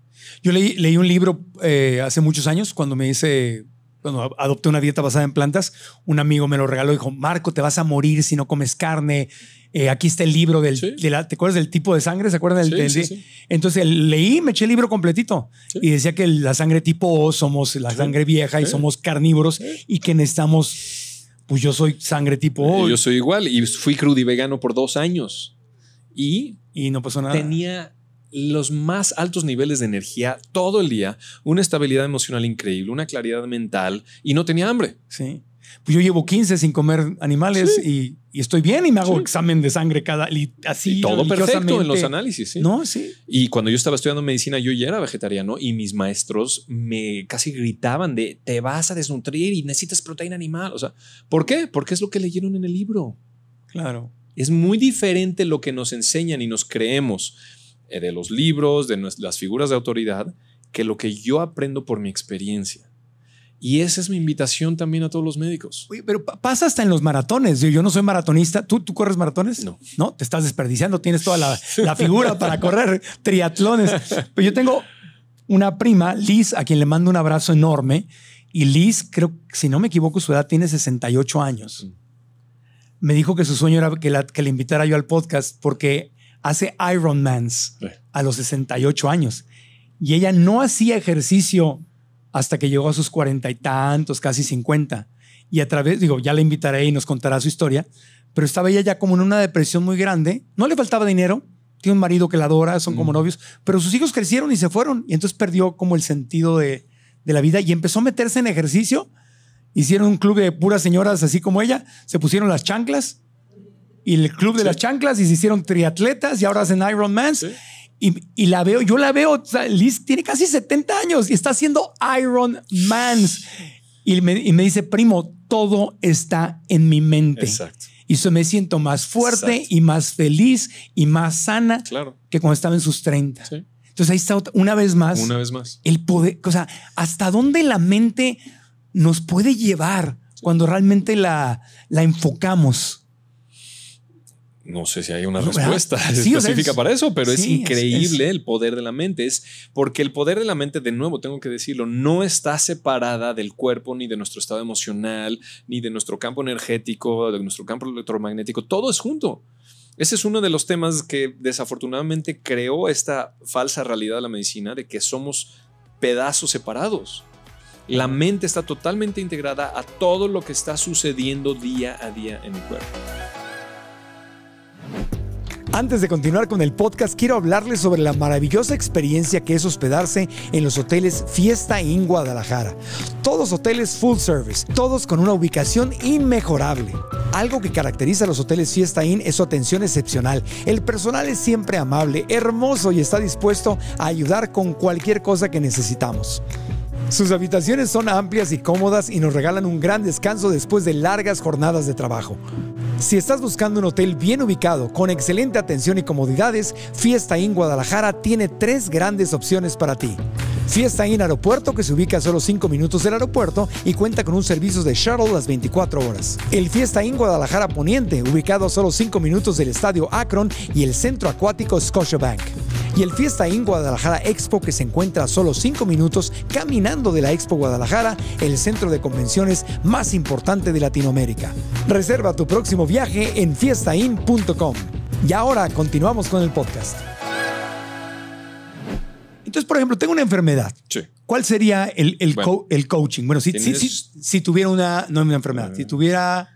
Yo leí, leí un libro eh, hace muchos años cuando me hice, cuando adopté una dieta basada en plantas. Un amigo me lo regaló y dijo, Marco, te vas a morir si no comes carne. Eh, aquí está el libro del, de la, ¿te acuerdas del tipo de sangre? ¿Se acuerdan? Del, Entonces leí, me eché el libro completito y decía que la sangre tipo O somos la sangre vieja y somos carnívoros y que necesitamos, pues yo soy sangre tipo O. Yo soy igual y fui crudo y vegano por dos años y, y no pasó nada. Tenía los más altos niveles de energía todo el día, una estabilidad emocional increíble, una claridad mental y no tenía hambre. Sí. Pues yo llevo 15 sin comer animales y, estoy bien y me hago examen de sangre cada y así. todo perfecto en los análisis, No, sí. Y cuando yo estaba estudiando medicina, yo ya era vegetariano y mis maestros me casi gritaban de te vas a desnutrir y necesitas proteína animal. O sea, ¿por qué? Porque es lo que leyeron en el libro. Claro. Es muy diferente lo que nos enseñan y nos creemos eh, de los libros, de las figuras de autoridad, que lo que yo aprendo por mi experiencia. Y esa es mi invitación también a todos los médicos. pero pasa hasta en los maratones. Yo, no soy maratonista. ¿Tú, ¿Tú corres maratones? No. No, te estás desperdiciando. Tienes toda la, figura para correr triatlones. Pero yo tengo una prima, Liz, a quien le mando un abrazo enorme. Y Liz, creo, si no me equivoco, su edad tiene 68 años. Mm. Me dijo que su sueño era que que la invitara yo al podcast porque hace Ironmans a los 68 años. Y ella no hacía ejercicio hasta que llegó a sus cuarenta y tantos, casi 50. Y a través, digo, ya la invitaré y nos contará su historia, pero estaba ella ya como en una depresión muy grande, no le faltaba dinero, tiene un marido que la adora, son como mm. novios, pero sus hijos crecieron y se fueron, y entonces perdió como el sentido de, de la vida y empezó a meterse en ejercicio. Hicieron un club de puras señoras así como ella, se pusieron las chanclas y el club de las chanclas y se hicieron triatletas y ahora hacen Ironmans. Man Y, y, la veo, yo la veo, Liz tiene casi 70 años y está haciendo Ironmans. Y me, y me dice, primo, todo está en mi mente. Exacto. Y eso me siento más fuerte y más feliz y más sana que cuando estaba en sus 30. Entonces ahí está una vez más. Una vez más. El poder, o sea, hasta dónde la mente nos puede llevar cuando realmente la, la enfocamos no sé si hay una respuesta específica para eso, pero es increíble el poder de la mente. Es porque el poder de la mente, de nuevo, tengo que decirlo, no está separada del cuerpo, ni de nuestro estado emocional, ni de nuestro campo energético, de nuestro campo electromagnético. Todo es junto. Ese es uno de los temas que desafortunadamente creó esta falsa realidad de la medicina de que somos pedazos separados. La mente está totalmente integrada a todo lo que está sucediendo día a día en mi cuerpo. Antes de continuar con el podcast, quiero hablarles sobre la maravillosa experiencia que es hospedarse en los hoteles Fiesta Inn Guadalajara. Todos hoteles full service, todos con una ubicación inmejorable. Algo que caracteriza a los hoteles Fiesta Inn es su atención excepcional. El personal es siempre amable, hermoso y está dispuesto a ayudar con cualquier cosa que necesitamos. Sus habitaciones son amplias y cómodas y nos regalan un gran descanso después de largas jornadas de trabajo. Si estás buscando un hotel bien ubicado, con excelente atención y comodidades, Fiesta Inn Guadalajara tiene tres grandes opciones para ti. Fiesta Inn Aeropuerto, que se ubica a solo 5 minutos del aeropuerto y cuenta con un servicio de shuttle las 24 horas. El Fiesta Inn Guadalajara Poniente, ubicado a solo 5 minutos del estadio Akron y el centro acuático Scotiabank y el Fiesta In Guadalajara Expo que se encuentra a solo 5 minutos caminando de la Expo Guadalajara, el centro de convenciones más importante de Latinoamérica. Reserva tu próximo viaje en fiestain.com. Y ahora continuamos con el podcast. Entonces, por ejemplo, tengo una enfermedad. ¿Cuál sería el, coaching? Bueno, si, tuviera una, no una enfermedad, ah. si tuviera...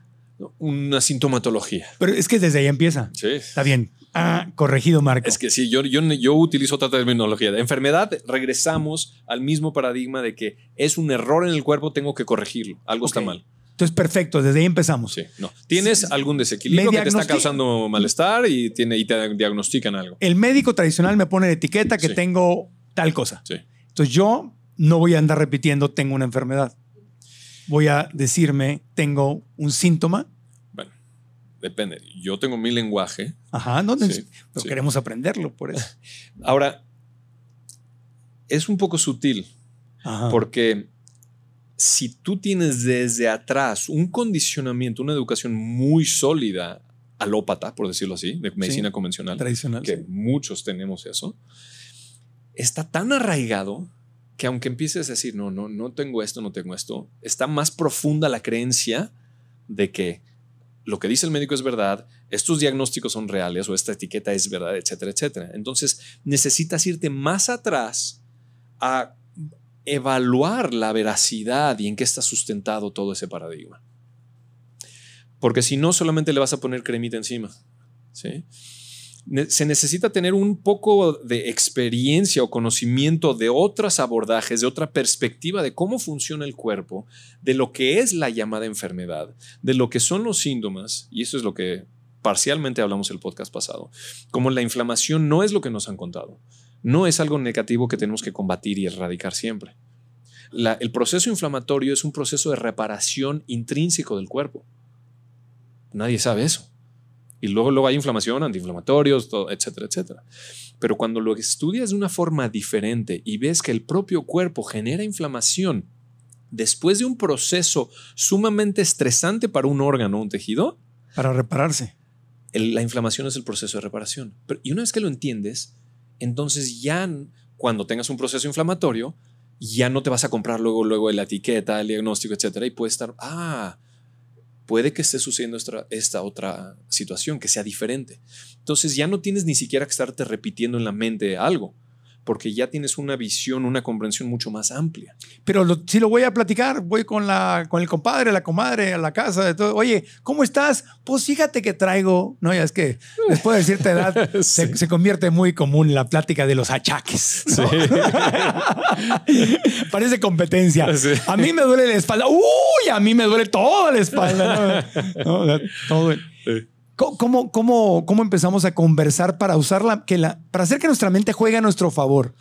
Una sintomatología. Pero es que desde ahí empieza. Sí. Está bien. Ah, corregido, Marco. Es que sí, yo, yo, yo utilizo otra terminología. De enfermedad, regresamos al mismo paradigma de que es un error en el cuerpo, tengo que corregirlo. Algo está mal. Entonces, perfecto, desde ahí empezamos. no. Tienes algún desequilibrio que te está causando malestar y, tiene, y te diagnostican algo. El médico tradicional me pone la etiqueta que tengo tal cosa. Entonces, yo no voy a andar repitiendo tengo una enfermedad. Voy a decirme tengo un síntoma depende. Yo tengo mi lenguaje. Ajá, no, pero queremos aprenderlo por eso. Ahora, es un poco sutil, porque si tú tienes desde atrás un condicionamiento, una educación muy sólida, alópata, por decirlo así, de medicina convencional, tradicional, que muchos tenemos eso, está tan arraigado que aunque empieces a decir, no, no, no tengo esto, no tengo esto, está más profunda la creencia de que lo que dice el médico es verdad, estos diagnósticos son reales o esta etiqueta es verdad, etcétera, etcétera. Entonces necesitas irte más atrás a evaluar la veracidad y en qué está sustentado todo ese paradigma. Porque si no, solamente le vas a poner cremita encima. ¿sí? se necesita tener un poco de experiencia o conocimiento de otros abordajes, de otra perspectiva de cómo funciona el cuerpo, de lo que es la llamada enfermedad, de lo que son los síntomas, y eso es lo que parcialmente hablamos el podcast pasado, como la inflamación no es lo que nos han contado, no es algo negativo que tenemos que combatir y erradicar siempre. el proceso inflamatorio es un proceso de reparación intrínseco del cuerpo. Nadie sabe eso y luego, luego hay inflamación, antiinflamatorios, todo, etcétera, etcétera. Pero cuando lo estudias de una forma diferente y ves que el propio cuerpo genera inflamación después de un proceso sumamente estresante para un órgano, un tejido. Para repararse. la inflamación es el proceso de reparación. y una vez que lo entiendes, entonces ya cuando tengas un proceso inflamatorio, ya no te vas a comprar luego, luego la etiqueta, el diagnóstico, etcétera, y puedes estar, ah, puede que esté sucediendo esta, otra situación que sea diferente. Entonces ya no tienes ni siquiera que estarte repitiendo en la mente algo, porque ya tienes una visión, una comprensión mucho más amplia. Pero si lo voy a platicar, voy con, la, con el compadre, la comadre, a la casa, Oye, ¿cómo estás? Pues fíjate que traigo, no, ya es que después de cierta edad se, convierte muy común la plática de los achaques. Parece competencia. A mí me duele la espalda. Uy, a mí me duele toda la espalda. todo el... ¿Cómo, cómo, cómo empezamos a conversar para usarla, que la, para hacer que nuestra mente juegue a nuestro favor?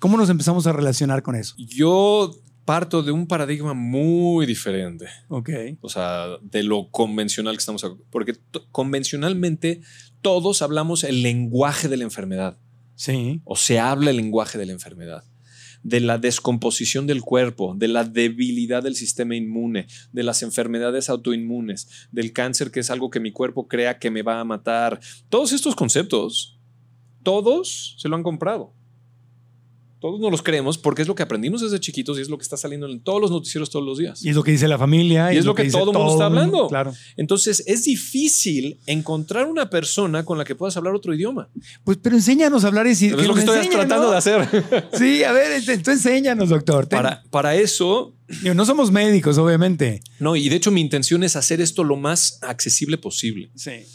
¿Cómo nos empezamos a relacionar con eso? Yo parto de un paradigma muy diferente. Ok. O sea, de lo convencional que estamos. Porque convencionalmente todos hablamos el lenguaje de la enfermedad. Sí. O se habla el lenguaje de la enfermedad de la descomposición del cuerpo, de la debilidad del sistema inmune, de las enfermedades autoinmunes, del cáncer que es algo que mi cuerpo crea que me va a matar. Todos estos conceptos, todos se lo han comprado. Todos nos los creemos porque es lo que aprendimos desde chiquitos y es lo que está saliendo en todos los noticieros todos los días. Y es lo que dice la familia. Y, es, lo que, todo el mundo está hablando. Claro. Entonces es difícil encontrar una persona con la que puedas hablar otro idioma. Pues, pero enséñanos a hablar ese idioma. Es lo que estoy tratando de hacer. Sí, a ver, este, tú enséñanos, doctor. Para, para eso. no somos médicos, obviamente. No, y de hecho mi intención es hacer esto lo más accesible posible. Sí.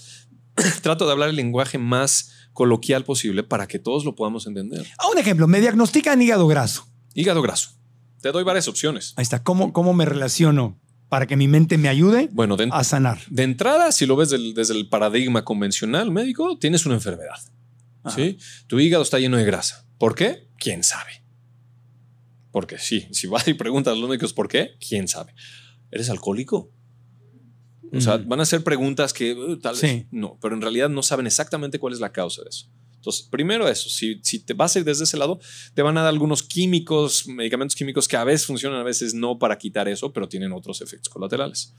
Trato de hablar el lenguaje más coloquial posible para que todos lo podamos entender. A un ejemplo, me diagnostican hígado graso. Hígado graso. Te doy varias opciones. Ahí está. ¿Cómo, cómo me relaciono para que mi mente me ayude bueno, a sanar? De entrada, si lo ves desde el paradigma convencional médico, tienes una enfermedad. ¿sí? Tu hígado está lleno de grasa. ¿Por qué? ¿Quién sabe? Porque sí, si vas y preguntas a los médicos por qué, ¿quién sabe? ¿Eres alcohólico? O sea, van a hacer preguntas que uh, tal vez no, pero en realidad no saben exactamente cuál es la causa de eso. Entonces, primero eso, si, te vas a ir desde ese lado, te van a dar algunos químicos, medicamentos químicos que a veces funcionan, a veces no para quitar eso, pero tienen otros efectos colaterales.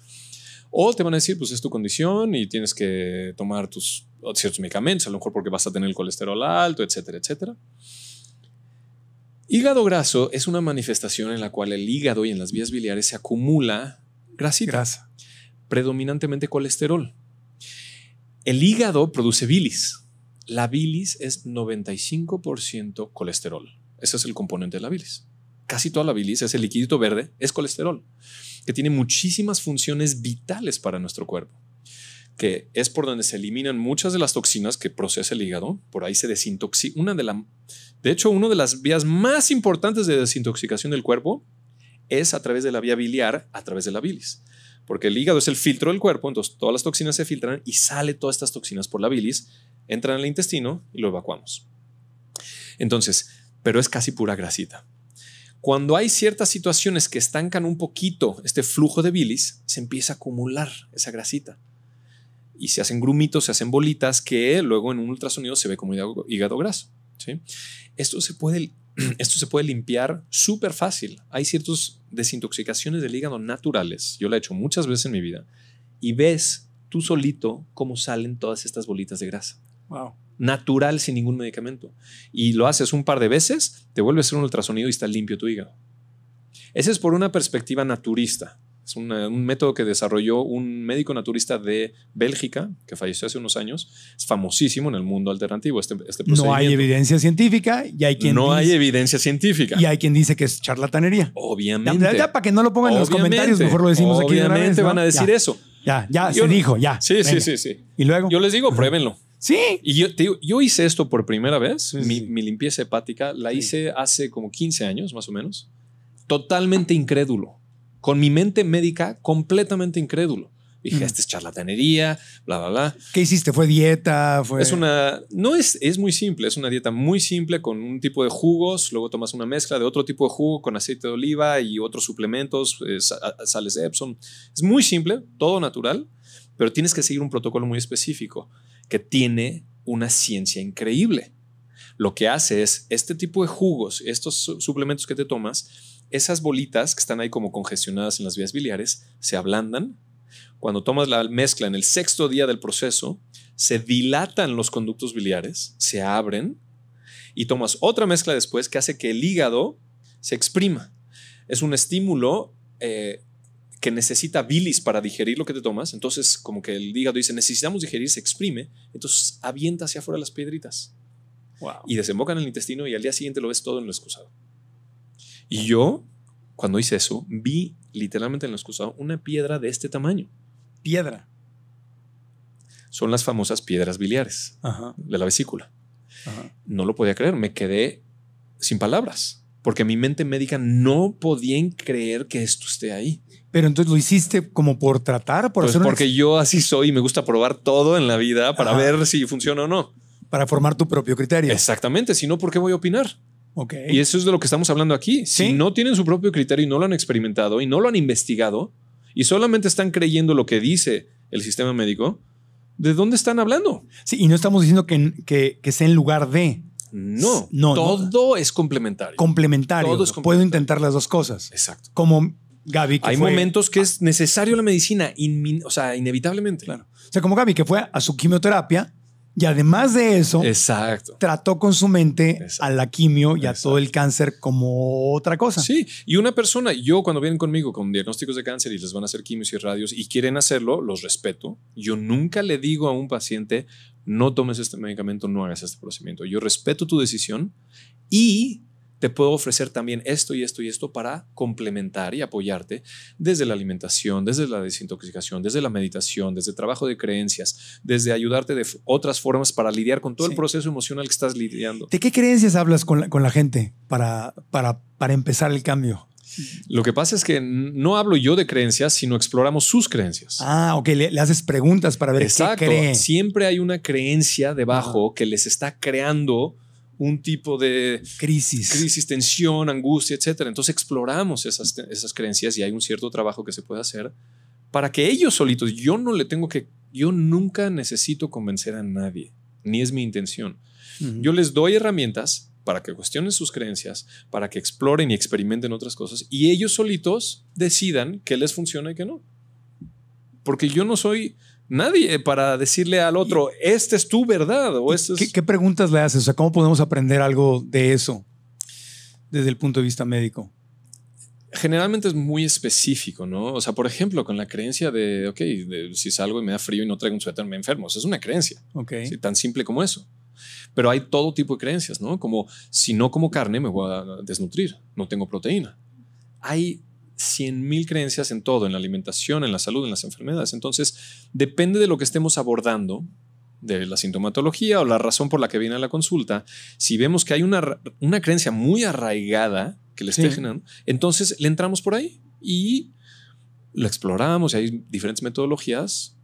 O te van a decir, pues es tu condición y tienes que tomar tus ciertos medicamentos, a lo mejor porque vas a tener el colesterol alto, etcétera, etcétera. Hígado graso es una manifestación en la cual el hígado y en las vías biliares se acumula y grasa predominantemente colesterol. El hígado produce bilis. La bilis es 95% colesterol. Ese es el componente de la bilis. Casi toda la bilis, ese liquidito verde, es colesterol, que tiene muchísimas funciones vitales para nuestro cuerpo, que es por donde se eliminan muchas de las toxinas que procesa el hígado, por ahí se desintoxica. Una de, de hecho, una de las vías más importantes de desintoxicación del cuerpo es a través de la vía biliar, a través de la bilis porque el hígado es el filtro del cuerpo, entonces todas las toxinas se filtran y sale todas estas toxinas por la bilis, entran al intestino y lo evacuamos. Entonces, pero es casi pura grasita. Cuando hay ciertas situaciones que estancan un poquito este flujo de bilis, se empieza a acumular esa grasita. Y se hacen grumitos, se hacen bolitas que luego en un ultrasonido se ve como hígado graso. Esto se puede esto se puede limpiar súper fácil. Hay ciertas desintoxicaciones del hígado naturales. Yo la he hecho muchas veces en mi vida. Y ves tú solito cómo salen todas estas bolitas de grasa. Wow. Natural sin ningún medicamento. Y lo haces un par de veces, te vuelves a hacer un ultrasonido y está limpio tu hígado. Ese es por una perspectiva naturista. Es un método que desarrolló un médico naturista de Bélgica, que falleció hace unos años. Es famosísimo en el mundo alternativo este, este procedimiento. No hay evidencia científica y hay quien No dice, hay evidencia científica. Y hay quien dice que es charlatanería. Obviamente. Ya, para que no lo pongan en los comentarios, mejor lo decimos aquí. Obviamente van a decir eso. Ya, ya, yo, se dijo, ya. Sí, sí, sí, sí. Y luego. Yo les digo, pruébenlo. Sí. Y yo, yo hice esto por primera vez, mi, mi, limpieza hepática, la hice hace como 15 años más o menos, totalmente incrédulo con mi mente médica completamente incrédulo. Dije, mm. esto es charlatanería, bla, bla, bla. ¿Qué hiciste? ¿Fue dieta? Fue... Es una. No es, es muy simple, es una dieta muy simple con un tipo de jugos, luego tomas una mezcla de otro tipo de jugo con aceite de oliva y otros suplementos, eh, sales de Epsom. Es muy simple, todo natural, pero tienes que seguir un protocolo muy específico que tiene una ciencia increíble. Lo que hace es este tipo de jugos, estos suplementos que te tomas, esas bolitas que están ahí como congestionadas en las vías biliares se ablandan. Cuando tomas la mezcla en el sexto día del proceso, se dilatan los conductos biliares, se abren y tomas otra mezcla después que hace que el hígado se exprima. Es un estímulo eh, que necesita bilis para digerir lo que te tomas. Entonces, como que el hígado dice, necesitamos digerir, se exprime. Entonces, avienta hacia afuera las piedritas. y Y en el intestino y al día siguiente lo ves todo en lo excusado. Y yo, cuando hice eso, vi literalmente en el excusado una piedra de este tamaño. Piedra. Son las famosas piedras biliares de la vesícula. No lo podía creer, me quedé sin palabras, porque mi mente médica no podía creer que esto esté ahí. Pero entonces lo hiciste como por tratar, por pues Porque yo así soy y me gusta probar todo en la vida para ver si funciona o no. Para formar tu propio criterio. Exactamente, si no, ¿por qué voy a opinar? Y eso es de lo que estamos hablando aquí. Si no tienen su propio criterio y no lo han experimentado y no lo han investigado y solamente están creyendo lo que dice el sistema médico, ¿de dónde están hablando? Sí, y no estamos diciendo que, que, sea en lugar de. No, no todo es complementario. Complementario. Todo es complementario. Puedo intentar las dos cosas. Exacto. Como Gaby. Que Hay momentos que es necesario la medicina, o sea, inevitablemente. Claro. O sea, como Gaby, que fue a su quimioterapia y además de eso, Exacto. trató con su mente a la quimio y a todo el cáncer como otra cosa. Sí, y una persona, yo cuando vienen conmigo con diagnósticos de cáncer y les van a hacer quimios y radios y quieren hacerlo, los respeto. Yo nunca le digo a un paciente, no tomes este medicamento, no hagas este procedimiento. Yo respeto tu decisión y te puedo ofrecer también esto y esto y esto para complementar y apoyarte desde la alimentación, desde la desintoxicación, desde la meditación, desde el trabajo de creencias, desde ayudarte de otras formas para lidiar con todo el proceso emocional que estás lidiando. ¿De qué creencias hablas con la, gente para, para, para empezar el cambio? Lo que pasa es que no hablo yo de creencias, sino exploramos sus creencias. Ah, ok, le, haces preguntas para ver qué cree. Siempre hay una creencia debajo que les está creando un tipo de crisis, crisis tensión, angustia, etc. Entonces exploramos esas, esas creencias y hay un cierto trabajo que se puede hacer para que ellos solitos, yo no le tengo que, yo nunca necesito convencer a nadie, ni es mi intención. Yo les doy herramientas para que cuestionen sus creencias, para que exploren y experimenten otras cosas y ellos solitos decidan qué les funciona y qué no. Porque yo no soy, nadie eh, para decirle al otro, esta es tu verdad. O ¿Qué, preguntas le haces? O ¿cómo podemos aprender algo de eso desde el punto de vista médico? Generalmente es muy específico, ¿no? O sea, por ejemplo, con la creencia de, ok, si salgo y me da frío y no traigo un suéter, me enfermo. es una creencia. Ok. Tan simple como eso. Pero hay todo tipo de creencias, ¿no? Como si no como carne, me voy a desnutrir, no tengo proteína. Hay 100.000 creencias en todo, en la alimentación, en la salud, en las enfermedades. Entonces, depende de lo que estemos abordando, de la sintomatología o la razón por la que viene a la consulta, si vemos que hay una, una creencia muy arraigada que le esté generando, entonces le entramos por ahí y lo exploramos y hay diferentes metodologías.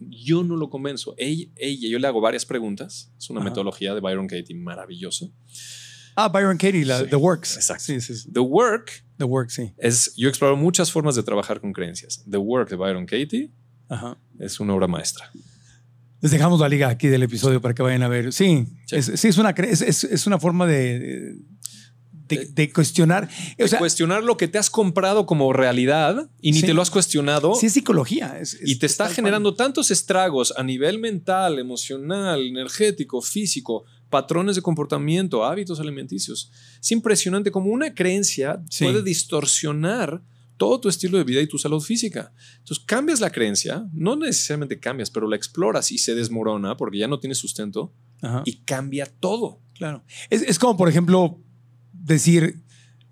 Yo no lo convenzo. Ella, yo le hago varias preguntas. Es una metodología de Byron Katie maravillosa. Ah, Byron Katie, The Works. Exacto. Sí, sí, The Work. The Work, sí. Es, yo explorado muchas formas de trabajar con creencias. The Work de Byron Katie es una obra maestra. Les dejamos la liga aquí del episodio para que vayan a ver. Sí, es, sí, es, una, es, una forma de, de, eh, cuestionar. cuestionar lo que te has comprado como realidad y ni te lo has cuestionado. Sí, es psicología. y te está generando tantos estragos a nivel mental, emocional, energético, físico patrones de comportamiento, hábitos alimenticios. Es impresionante cómo una creencia puede distorsionar todo tu estilo de vida y tu salud física. Entonces cambias la creencia, no necesariamente cambias, pero la exploras y se desmorona porque ya no tiene sustento y cambia todo. Claro. Es, es, como, por ejemplo, decir,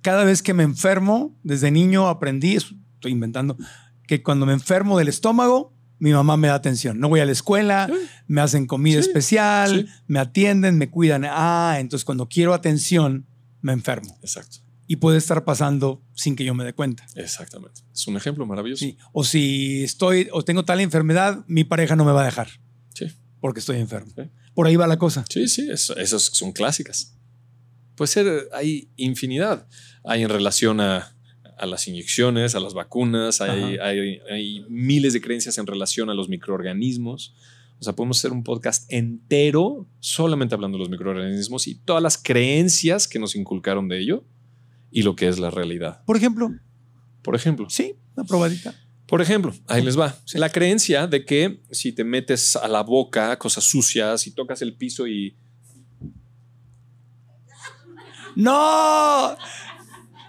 cada vez que me enfermo, desde niño aprendí, estoy inventando, que cuando me enfermo del estómago, mi mamá me da atención. No voy a la escuela, me hacen comida especial, me atienden, me cuidan. Ah, entonces cuando quiero atención, me enfermo. Exacto. Y puede estar pasando sin que yo me dé cuenta. Exactamente. Es un ejemplo maravilloso. O si estoy o tengo tal enfermedad, mi pareja no me va a dejar. Sí. Porque estoy enfermo. Por ahí va la cosa. Sí, sí, esas son clásicas. Puede ser, eh, hay infinidad. Hay en relación a a las inyecciones, a las vacunas, hay, hay, miles de creencias en relación a los microorganismos. O sea, podemos hacer un podcast entero solamente hablando de los microorganismos y todas las creencias que nos inculcaron de ello y lo que es la realidad. Por ejemplo. Por ejemplo. Sí, una probadita. Por ejemplo, ahí les va. La creencia de que si te metes a la boca cosas sucias, si tocas el piso y... ¡No!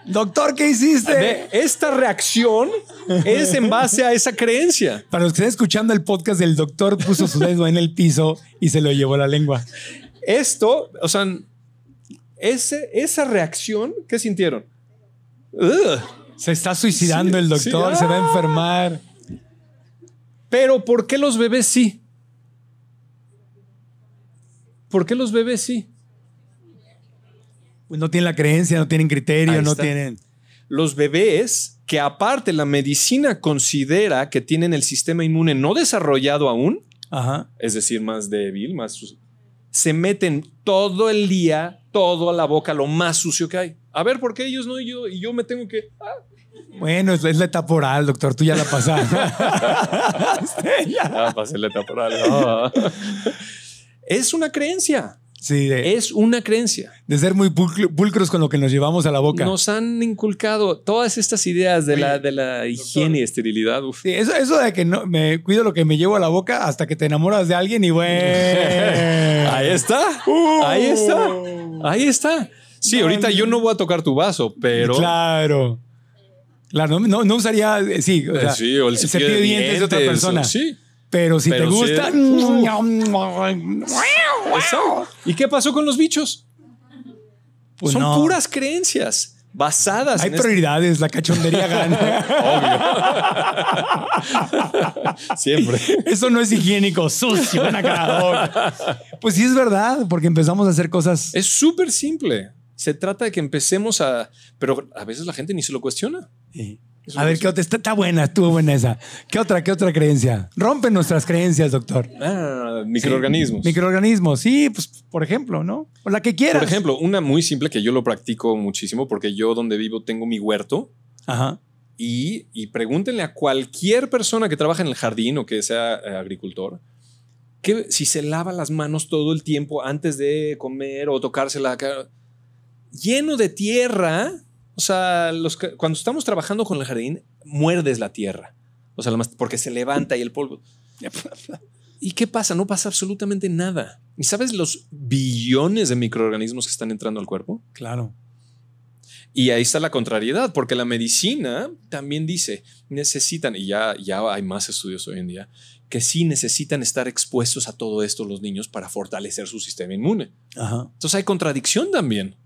Doctor, ¿qué hiciste? Esta reacción es en base a esa creencia. Para los que estén escuchando el podcast, el doctor puso su dedo en el piso y se lo llevó la lengua. Esto, o sea, esa reacción, ¿qué sintieron? Se está suicidando el doctor, se va a ah. enfermar. Pero ¿por qué los bebés sí? ¿Por qué los bebés sí? No tienen la creencia, no tienen criterio, no tienen... Los bebés que aparte la medicina considera que tienen el sistema inmune no desarrollado aún, es decir, más débil, más... Se meten todo el día, todo a la boca, lo más sucio que hay. A ver, ¿por qué ellos no y yo, y yo me tengo que... Ah. Bueno, es, la etapa oral, doctor. Tú ya la pasaste. ya pasé la etapa oral. Es una creencia es una creencia. De ser muy pulcros con lo que nos llevamos a la boca. Nos han inculcado todas estas ideas de la, de la higiene y esterilidad. eso, de que no, me cuido lo que me llevo a la boca hasta que te enamoras de alguien y bueno. ahí está. Uh. Ahí está. Ahí está. Sí, ahorita yo no voy a tocar tu vaso, pero. Claro. Claro, no, no, usaría. Sí, o, eh, el, de otra persona. sí. Pero si te gusta. Mm, ¿Y qué pasó con los bichos? Pues Son puras creencias basadas. Hay este- prioridades, la cachondería gana. Obvio. Siempre. Eso no es higiénico, sucio, Pues sí es verdad, porque empezamos a hacer cosas. Es súper simple. Se trata de que empecemos a. Pero a veces la gente ni se lo cuestiona. Sí a ver, ¿qué otra? Está, está, buena, estuvo buena esa. ¿Qué otra, qué otra creencia? Rompen nuestras creencias, doctor. Ah, microorganismos. microorganismos, sí, pues por ejemplo, ¿no? O la que quieras. Por ejemplo, una muy simple que yo lo practico muchísimo porque yo donde vivo tengo mi huerto. Ajá. Y, y pregúntenle a cualquier persona que trabaja en el jardín o que sea eh, agricultor, que si se lava las manos todo el tiempo antes de comer o tocarse la cara, lleno de tierra, o sea, los, cuando estamos trabajando con el jardín, muerdes la tierra. O sea, porque se levanta y el polvo. ¿Y qué pasa? No pasa absolutamente nada. ¿Y sabes los billones de microorganismos que están entrando al cuerpo? Claro. Y ahí está la contrariedad, porque la medicina también dice, necesitan, y ya, ya hay más estudios hoy en día, que sí necesitan estar expuestos a todo esto los niños para fortalecer su sistema inmune. Ajá. Entonces hay contradicción también.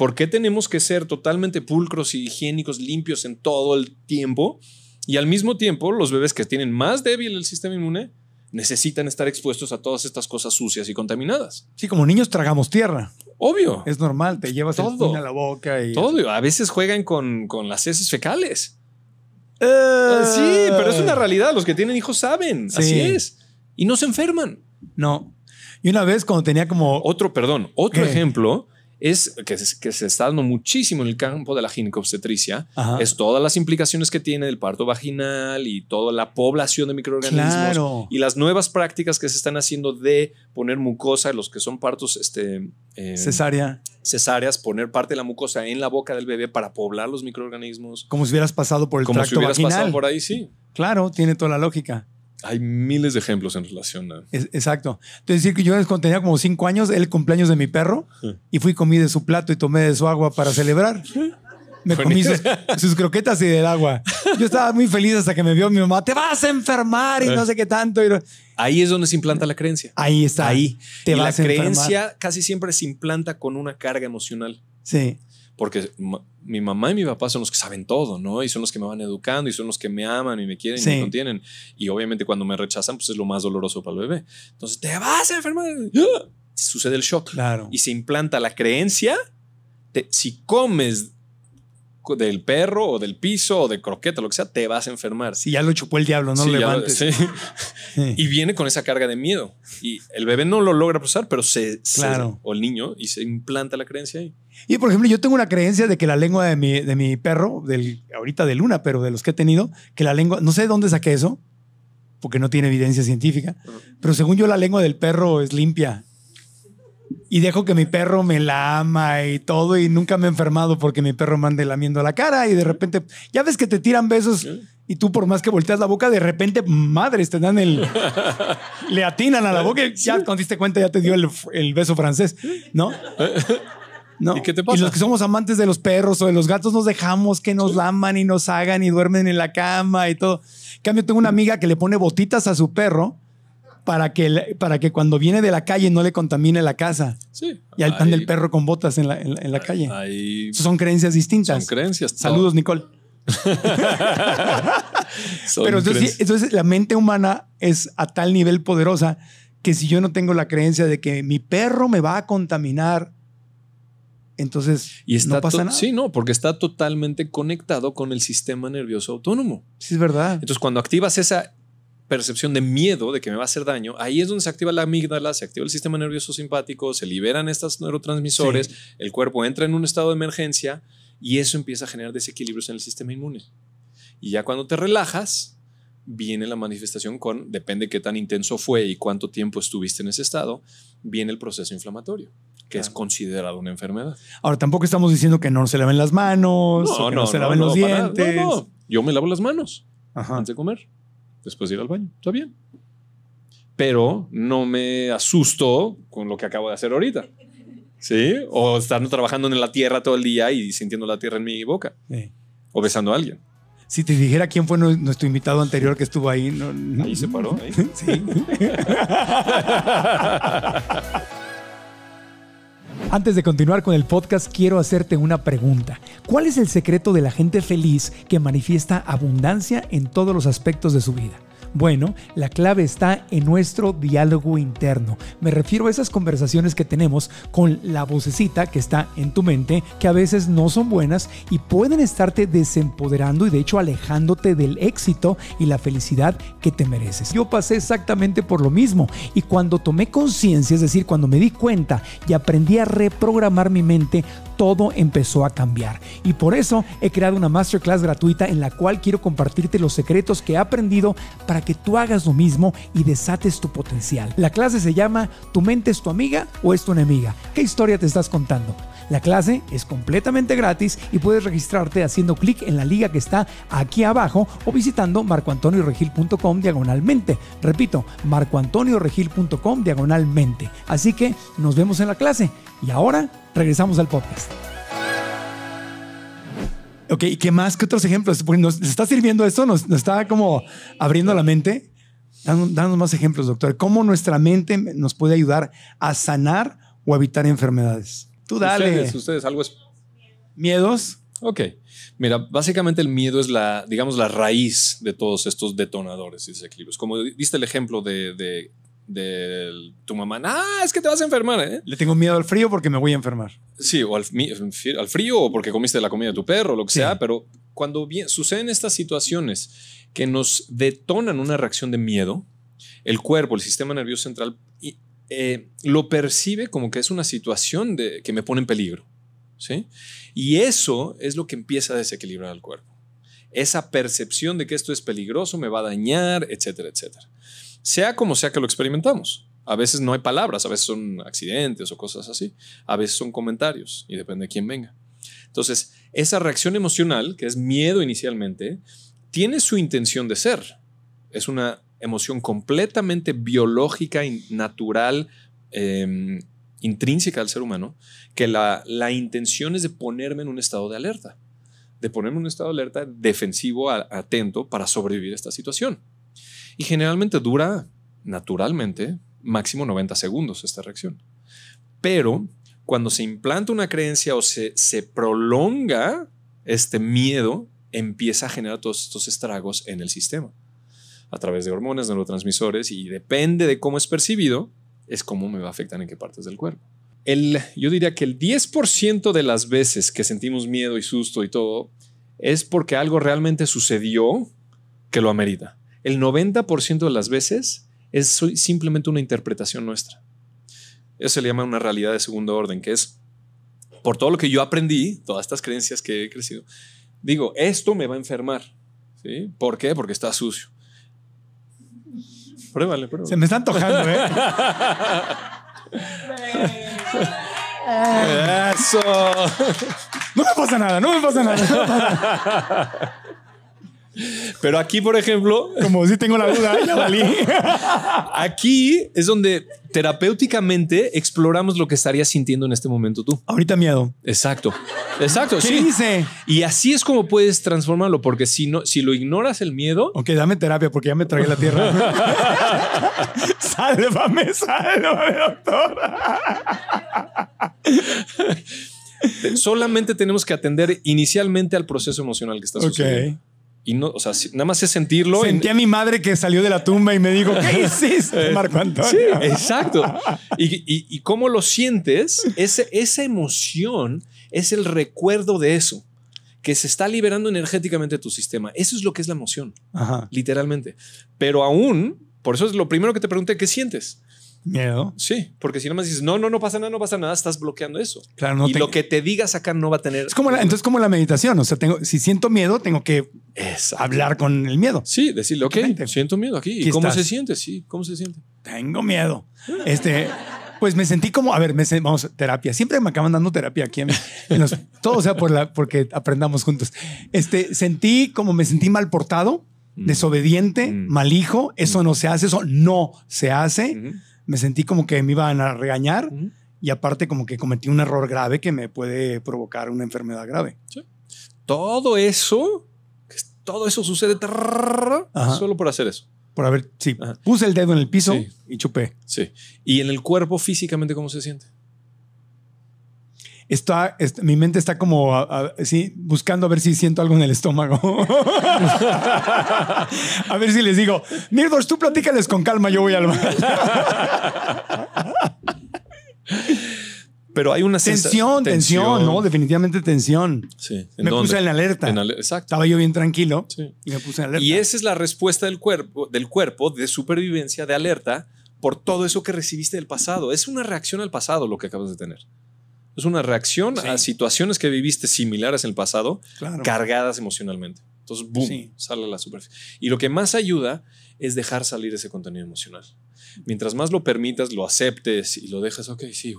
¿Por qué tenemos que ser totalmente pulcros y higiénicos, limpios en todo el tiempo? Y al mismo tiempo, los bebés que tienen más débil el sistema inmune necesitan estar expuestos a todas estas cosas sucias y contaminadas. Sí, como niños tragamos tierra. Obvio. Es normal, te llevas todo a la boca y. Todo. A veces juegan con, las heces fecales. Eh. Ah, sí, pero es una realidad. Los que tienen hijos saben. Así es. Y no se enferman. No. Y una vez cuando tenía como. Otro, perdón, otro ejemplo es que, se está dando muchísimo en el campo de la ginecobstetricia, es todas las implicaciones que tiene el parto vaginal y toda la población de microorganismos y las nuevas prácticas que se están haciendo de poner mucosa, los que son partos este, eh, cesáreas, poner parte de la mucosa en la boca del bebé para poblar los microorganismos. Como si hubieras pasado por el Como si hubieras vaginal. pasado por ahí, sí. Claro, tiene toda la lógica. Hay miles de ejemplos en relación a. exacto. Entonces, que yo cuando tenía como cinco años, el cumpleaños de mi perro, y fui comí de su plato y tomé de su agua para celebrar. Me comí sus, croquetas y del agua. Yo estaba muy feliz hasta que me vio mi mamá. Te vas a enfermar y no eh. sé qué tanto. Ahí es donde se implanta la creencia. Ahí está. Ahí. y la creencia casi siempre se implanta con una carga emocional. Sí. Porque mi mamá y mi papá son los que saben todo, ¿no? Y son los que me van educando y son los que me aman y me quieren y me contienen. Y obviamente cuando me rechazan, pues es lo más doloroso para el bebé. Entonces, te vas a enfermar. ¡Ah! Sucede el shock. Claro. Y se implanta la creencia. de si comes del perro o del piso o de croqueta, lo que sea, te vas a enfermar. Si ya lo chupó el diablo, no lo levantes. Y viene con esa carga de miedo. Y el bebé no lo logra procesar, pero se, claro. o el niño y se implanta la creencia ahí. Y por ejemplo, yo tengo una creencia de que la lengua de mi, perro, del, ahorita de Luna, pero de los que he tenido, que la lengua, no sé de dónde saqué eso, porque no tiene evidencia científica, pero según yo la lengua del perro es limpia y dejo que mi perro me la ama y todo y nunca me he enfermado porque mi perro me ande lamiendo la cara y de repente, ya ves que te tiran besos y tú por más que volteas la boca, de repente, madres, te dan el... le atinan a la boca y ya cuando diste cuenta ya te dio el, beso francés, ¿no? ¿No? ¿Y los que somos amantes de los perros o de los gatos nos dejamos que nos laman y nos hagan y duermen en la cama y todo. En cambio, tengo una amiga que le pone botitas a su perro para que, para que cuando viene de la calle no le contamine la casa. Sí. Y al pan del perro con botas en la, ah, calle. son creencias distintas. Son creencias. Saludos, Nicole. Pero entonces, la mente humana es a tal nivel poderosa que si yo no tengo la creencia de que mi perro me va a contaminar, entonces y está no pasa nada. Sí, no, porque está totalmente conectado con el sistema nervioso autónomo. Sí, es verdad. Entonces, cuando activas esa percepción de miedo de que me va a hacer daño, ahí es donde se activa la amígdala, se activa el sistema nervioso simpático, se liberan estos neurotransmisores, el cuerpo entra en un estado de emergencia y eso empieza a generar desequilibrios en el sistema inmune. Y ya cuando te relajas, viene la manifestación con, depende qué tan intenso fue y cuánto tiempo estuviste en ese estado, viene el proceso inflamatorio que es considerado una enfermedad. Ahora, tampoco estamos diciendo que no se laven las manos, no, se laven los dientes. Yo me lavo las manos antes de comer después ir al baño. Está bien. Pero no me asusto con lo que acabo de hacer ahorita. ¿Sí? O estando trabajando en la tierra todo el día y sintiendo la tierra en mi boca. O besando a alguien. Si te dijera quién fue nuestro invitado anterior que estuvo ahí, no, ahí se paró. sí. Antes de continuar con el podcast, quiero hacerte una pregunta. ¿Cuál es el secreto de la gente feliz que manifiesta abundancia en todos los aspectos de su vida? Bueno, la clave está en nuestro diálogo interno. Me refiero a esas conversaciones que tenemos con la vocecita que está en tu mente, que a veces no son buenas y pueden estarte desempoderando y de hecho alejándote del éxito y la felicidad que te mereces. Yo pasé exactamente por lo mismo y cuando tomé conciencia, es decir, cuando me di cuenta y aprendí a reprogramar mi mente, todo empezó a cambiar. Y por eso he creado una masterclass gratuita en la cual quiero compartirte los secretos que he aprendido para que tú hagas lo mismo y desates tu potencial. La clase se llama ¿Tu mente es tu amiga o es tu enemiga? ¿Qué historia te estás contando? La clase es completamente gratis y puedes registrarte haciendo clic en la liga que está aquí abajo o visitando marcoantonioregil.com diagonalmente. Repito, marcoantonioregil.com diagonalmente. Así que nos vemos en la clase y ahora regresamos al podcast. Ok, qué más? ¿Qué otros ejemplos? Se nos, está sirviendo esto, nos, está como abriendo la mente. Danos, más ejemplos, doctor. ¿Cómo nuestra mente nos puede ayudar a sanar o evitar enfermedades? Tú dale. Ustedes, ustedes algo es... ¿Miedos? Ok. Mira, básicamente el miedo es la, digamos, la raíz de todos estos detonadores y desequilibrios. Como viste el ejemplo de de tu mamá, ah, es que te vas a enfermar, ¿eh? Le tengo miedo al frío porque me voy a enfermar. Sí, o al, frío o porque comiste la comida de tu perro, lo que sea, pero cuando suceden estas situaciones que nos detonan una reacción de miedo, el cuerpo, el sistema nervioso central, eh, lo percibe como que es una situación de, que me pone en peligro. ¿sí? Y eso es lo que empieza a desequilibrar al cuerpo. Esa percepción de que esto es peligroso, me va a dañar, etcétera, etcétera sea como sea que lo experimentamos. A veces no hay palabras, a veces son accidentes o cosas así, a veces son comentarios y depende de quién venga. Entonces, esa reacción emocional, que es miedo inicialmente, tiene su intención de ser. Es una emoción completamente biológica, y natural, em, intrínseca al ser humano, que la, intención es de ponerme en un estado de alerta, de ponerme en un estado de alerta defensivo, atento, para sobrevivir a esta situación. Y generalmente dura, naturalmente, máximo 90 segundos esta reacción. Pero cuando se implanta una creencia o se, prolonga este miedo, empieza a generar todos estos estragos en el sistema a través de hormonas, neurotransmisores y depende de cómo es percibido, es cómo me va a afectar en qué partes del cuerpo. yo diría que el 10% de las veces que sentimos miedo y susto y todo es porque algo realmente sucedió que lo amerita el 90% de las veces es simplemente una interpretación nuestra. Eso se le llama una realidad de segundo orden, que es, por todo lo que yo aprendí, todas estas creencias que he crecido, digo, esto me va a enfermar. ¿sí? ¿Por qué? Porque está sucio. Pruébale, pruébale. Se me está antojando, ¿eh? Eso. no me pasa nada. No me pasa nada. Pero aquí, por ejemplo. Como si tengo la duda, la valí. Aquí es donde terapéuticamente exploramos lo que estarías sintiendo en este momento tú. Ahorita miedo. Exacto. Exacto. sí. Y así es como puedes transformarlo, porque si no, si lo ignoras el miedo. Ok, dame terapia, porque ya me tragué la tierra. sálvame, sálvame, doctor Solamente tenemos que atender inicialmente al proceso emocional que está sucediendo. Y no, o sea, nada más es sentirlo. Sentí a mi madre que salió de la tumba y me dijo, ¿qué hiciste, eh, Marco Antonio? exacto. Y, cómo lo sientes, ese, esa emoción es el recuerdo de eso, que se está liberando energéticamente tu sistema. Eso es lo que es la emoción, literalmente. Pero aún, por eso es lo primero que te pregunté, ¿qué sientes? Miedo. Sí, porque si nomás dices, no, no, no pasa nada, no pasa nada, estás bloqueando eso. Claro, y lo que te digas acá no va a tener. Es como la, entonces, como la meditación. O sea, tengo, si siento miedo, tengo que hablar con el miedo. Sí, decirle, ok, siento miedo aquí. ¿Y cómo se siente? Sí, ¿cómo se siente? Tengo miedo. Este. Pues me sentí como, a ver, me, vamos, terapia. Siempre me acaban dando terapia aquí en, todo, sea, por la, porque aprendamos juntos. Este, sentí como me sentí mal portado, mm. desobediente, mm. mal hijo. Eso mm. no se hace, eso no se hace me sentí como que me iban a regañar y aparte como que cometí un error grave que me puede provocar una enfermedad grave. Todo eso, todo eso sucede solo por hacer eso. Por haber, sí, puse el dedo en el piso y chupé. Sí. ¿Y en el cuerpo físicamente cómo se siente? está, mi mente está como buscando a ver si siento algo en el estómago. a ver si les digo, Mirdos, tú platícales con calma, yo voy al Pero hay una tensión, tensión, no, definitivamente tensión. me puse en alerta. Exacto. Estaba yo bien tranquilo y me puse en alerta. Y esa es la respuesta del cuerpo, del cuerpo de supervivencia, de alerta por todo eso que recibiste del pasado. Es una reacción al pasado lo que acabas de tener. Es una reacción a situaciones que viviste similares en el pasado, cargadas emocionalmente. Entonces, boom, sale a la superficie. Y lo que más ayuda es dejar salir ese contenido emocional. Mientras más lo permitas, lo aceptes y lo dejas, ok, sí,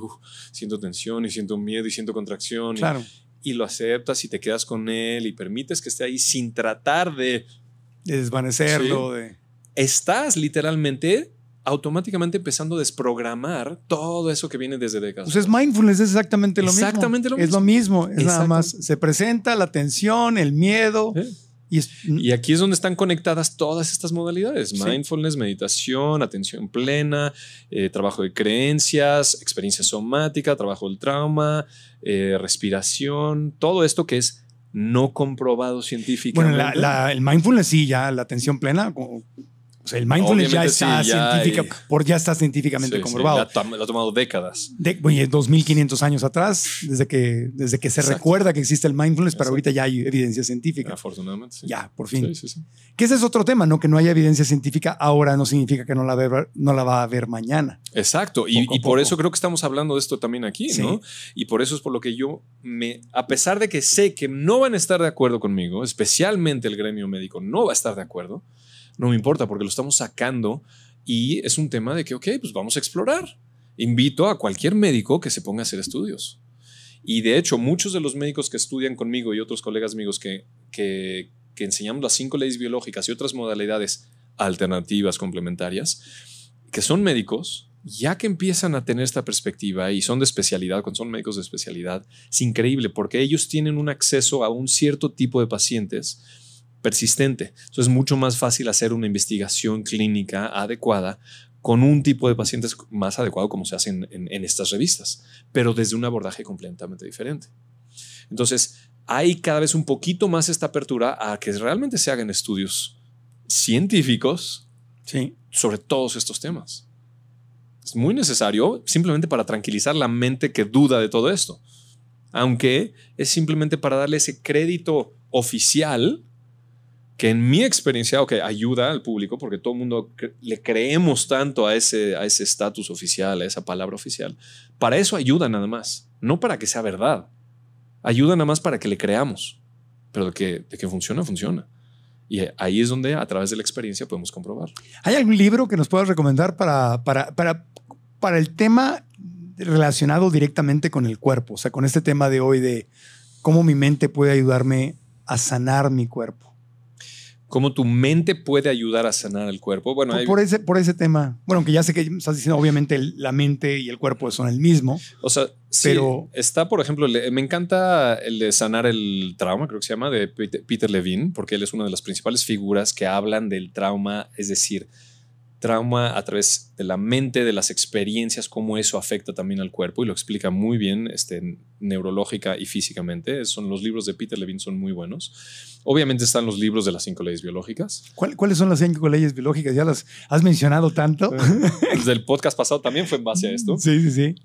siento tensión y siento miedo y siento contracción. Y, lo aceptas y te quedas con él y permites que esté ahí sin tratar de... desvanecerlo. De... Estás literalmente automáticamente empezando a desprogramar todo eso que viene desde décadas. Pues mindfulness, es exactamente lo mismo. Exactamente lo mismo. Es lo mismo, es nada más. Se presenta la tensión, el miedo. Y, y, aquí es donde están conectadas todas estas modalidades, mindfulness, meditación, atención plena, eh, trabajo de creencias, experiencia somática, trabajo del trauma, eh, respiración, todo esto que es no comprobado científicamente. Bueno, el mindfulness sí, ya la atención plena, pues el mindfulness ya está está científicamente comprobado. ha tomado décadas. oye, 2500 años atrás, desde que, desde que se recuerda que existe el mindfulness, pero ahorita ya hay evidencia científica. Afortunadamente, sí. Ya, por fin. Que ese es otro tema, ¿no? Que no haya evidencia científica ahora no significa que no la, va a no la va a haber mañana. Exacto, y, por eso creo que estamos hablando de esto también aquí, ¿no? Y por eso es por lo que yo me, a pesar de que sé que no van a estar de acuerdo conmigo, especialmente el gremio médico no va a estar de acuerdo, no me importa porque lo estamos sacando y es un tema de que, ok, pues vamos a explorar. Invito a cualquier médico que se ponga a hacer estudios. Y de hecho, muchos de los médicos que estudian conmigo y otros colegas amigos que, que, que enseñamos las cinco leyes biológicas y otras modalidades alternativas, complementarias, que son médicos, ya que empiezan a tener esta perspectiva y son de especialidad, cuando son médicos de especialidad, es increíble porque ellos tienen un acceso a un cierto tipo de pacientes persistente. Entonces es mucho más fácil hacer una investigación clínica adecuada con un tipo de pacientes más adecuado como se hace en, estas revistas, pero desde un abordaje completamente diferente. Entonces, hay cada vez un poquito más esta apertura a que realmente se hagan estudios científicos sobre todos estos temas. Es muy necesario simplemente para tranquilizar la mente que duda de todo esto, aunque es simplemente para darle ese crédito oficial que en mi experiencia, que ayuda al público porque todo el mundo le creemos tanto a ese a ese estatus oficial, a esa palabra oficial. Para eso ayuda nada más, no para que sea verdad. Ayuda nada más para que le creamos. Pero de que, de que funciona, funciona. Y ahí es donde a través de la experiencia podemos comprobar. ¿Hay algún libro que nos puedas recomendar para, para, para, para el tema relacionado directamente con el cuerpo? O sea, con este tema de hoy de cómo mi mente puede ayudarme a sanar mi cuerpo cómo tu mente puede ayudar a sanar el cuerpo. Bueno, por, ese, por ese tema. Bueno, que ya sé que estás diciendo, obviamente, la mente y el cuerpo son el mismo. O sea, pero está, por ejemplo, me encanta el de sanar el trauma, creo que se llama, de Peter Levine, porque él es una de las principales figuras que hablan del trauma, es decir, trauma a través de la mente, de las experiencias, cómo eso afecta también al cuerpo y lo explica muy bien este, neurológica y físicamente. Son los libros de Peter Levine son muy buenos. Obviamente están los libros de las cinco leyes biológicas. ¿Cuáles son las cinco leyes biológicas? Ya las has mencionado tanto. Desde pues el podcast pasado también fue en base a esto. Sí, sí, sí.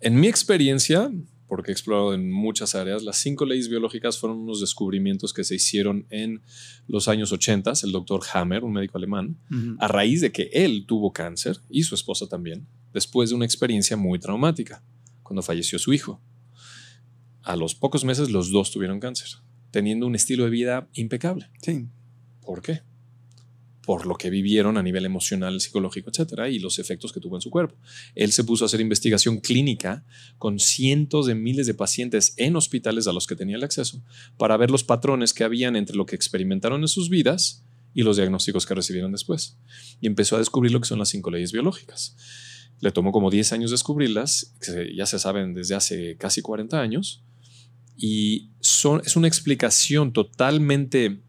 En mi experiencia, porque he explorado en muchas áreas. Las cinco leyes biológicas fueron unos descubrimientos que se hicieron en los años 80, el doctor Hammer, un médico alemán, a raíz de que él tuvo cáncer y su esposa también, después de una experiencia muy traumática, cuando falleció su hijo. A los pocos meses los dos tuvieron cáncer, teniendo un estilo de vida impecable. Sí. ¿Por qué? por lo que vivieron a nivel emocional, psicológico, etcétera, y los efectos que tuvo en su cuerpo. Él se puso a hacer investigación clínica con cientos de miles de pacientes en hospitales a los que tenía el acceso para ver los patrones que habían entre lo que experimentaron en sus vidas y los diagnósticos que recibieron después. Y empezó a descubrir lo que son las cinco leyes biológicas. Le tomó como 10 años descubrirlas, que ya se saben desde hace casi 40 años, y son, es una explicación totalmente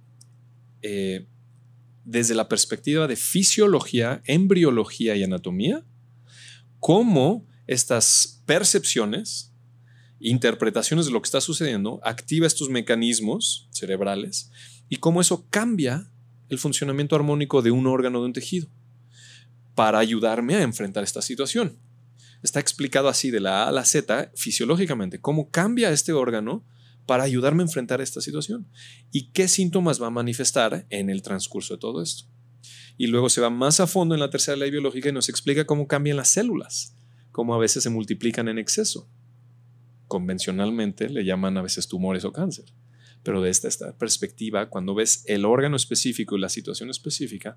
eh, desde la perspectiva de fisiología, embriología y anatomía, cómo estas percepciones, interpretaciones de lo que está sucediendo, activa estos mecanismos cerebrales y cómo eso cambia el funcionamiento armónico de un órgano de un tejido para ayudarme a enfrentar esta situación. Está explicado así de la A a la Z fisiológicamente, cómo cambia este órgano para ayudarme a enfrentar esta situación y qué síntomas va a manifestar en el transcurso de todo esto. Y luego se va más a fondo en la tercera ley biológica y nos explica cómo cambian las células, cómo a veces se multiplican en exceso. Convencionalmente le llaman a veces tumores o cáncer. Pero de esta perspectiva, cuando ves el órgano específico y la situación específica,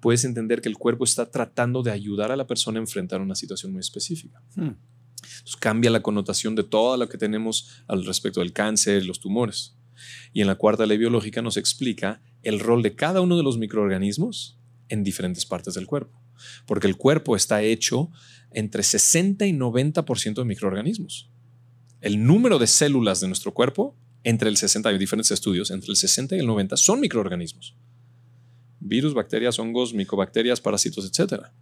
puedes entender que el cuerpo está tratando de ayudar a la persona a enfrentar una situación muy específica. Hmm cambia la connotación de todo lo que tenemos al respecto del cáncer, y los tumores. Y en la cuarta ley biológica nos explica el rol de cada uno de los microorganismos en diferentes partes del cuerpo, porque el cuerpo está hecho entre 60 y 90% de microorganismos. El número de células de nuestro cuerpo, entre el 60, hay diferentes estudios, entre el 60 y el 90 son microorganismos. Virus, bacterias, hongos, micobacterias, parásitos, etcétera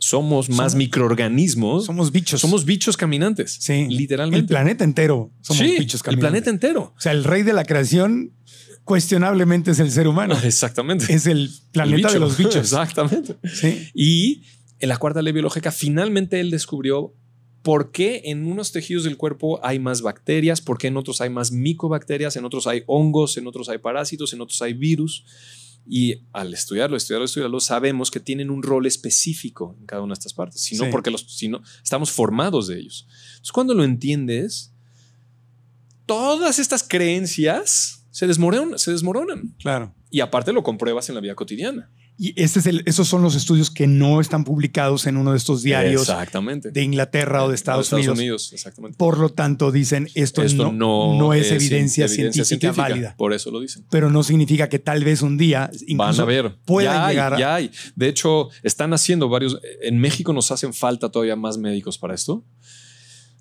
somos más microorganismos. Somos bichos. Somos bichos caminantes. Sí. Literalmente. El planeta entero somos bichos caminantes. El planeta entero. O sea, el rey de la creación cuestionablemente es el ser humano. Exactamente. Es el planeta de los bichos. Exactamente. Sí. Y en la cuarta ley biológica, finalmente él descubrió por qué en unos tejidos del cuerpo hay más bacterias, por qué en otros hay más micobacterias, en otros hay hongos, en otros hay parásitos, en otros hay virus. Y al estudiarlo, estudiarlo, estudiarlo, sabemos que tienen un rol específico en cada una de estas partes, sino porque los, sino estamos formados de ellos. Entonces, cuando lo entiendes, todas estas creencias se desmoronan, se desmoronan. Claro. Y aparte lo compruebas en la vida cotidiana. Y estos es el, esos son los estudios que no están publicados en uno de estos diarios exactamente. de Inglaterra o de Estados, Estados Unidos. exactamente. Por lo tanto, dicen esto, no, es, evidencia, científica, válida. Por eso lo dicen. Pero no significa que tal vez un día incluso van a ver. llegar. Ya hay. De hecho, están haciendo varios. En México nos hacen falta todavía más médicos para esto.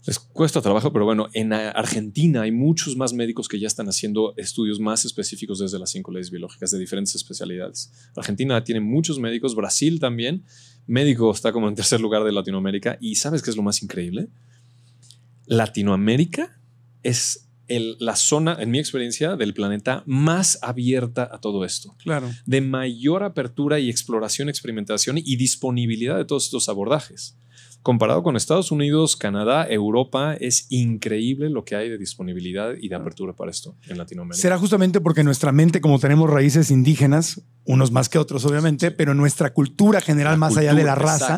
Les cuesta trabajo, pero bueno, en Argentina hay muchos más médicos que ya están haciendo estudios más específicos desde las cinco leyes biológicas de diferentes especialidades. Argentina tiene muchos médicos, Brasil también. Médico está como en tercer lugar de Latinoamérica. ¿Y sabes qué es lo más increíble? Latinoamérica es la zona, en mi experiencia, del planeta más abierta a todo esto. Claro. De mayor apertura y exploración, experimentación y disponibilidad de todos estos abordajes comparado con Estados Unidos, Canadá, Europa, es increíble lo que hay de disponibilidad y de apertura para esto en Latinoamérica. Será justamente porque nuestra mente, como tenemos raíces indígenas, unos más que otros obviamente, pero nuestra cultura general, más allá de la raza,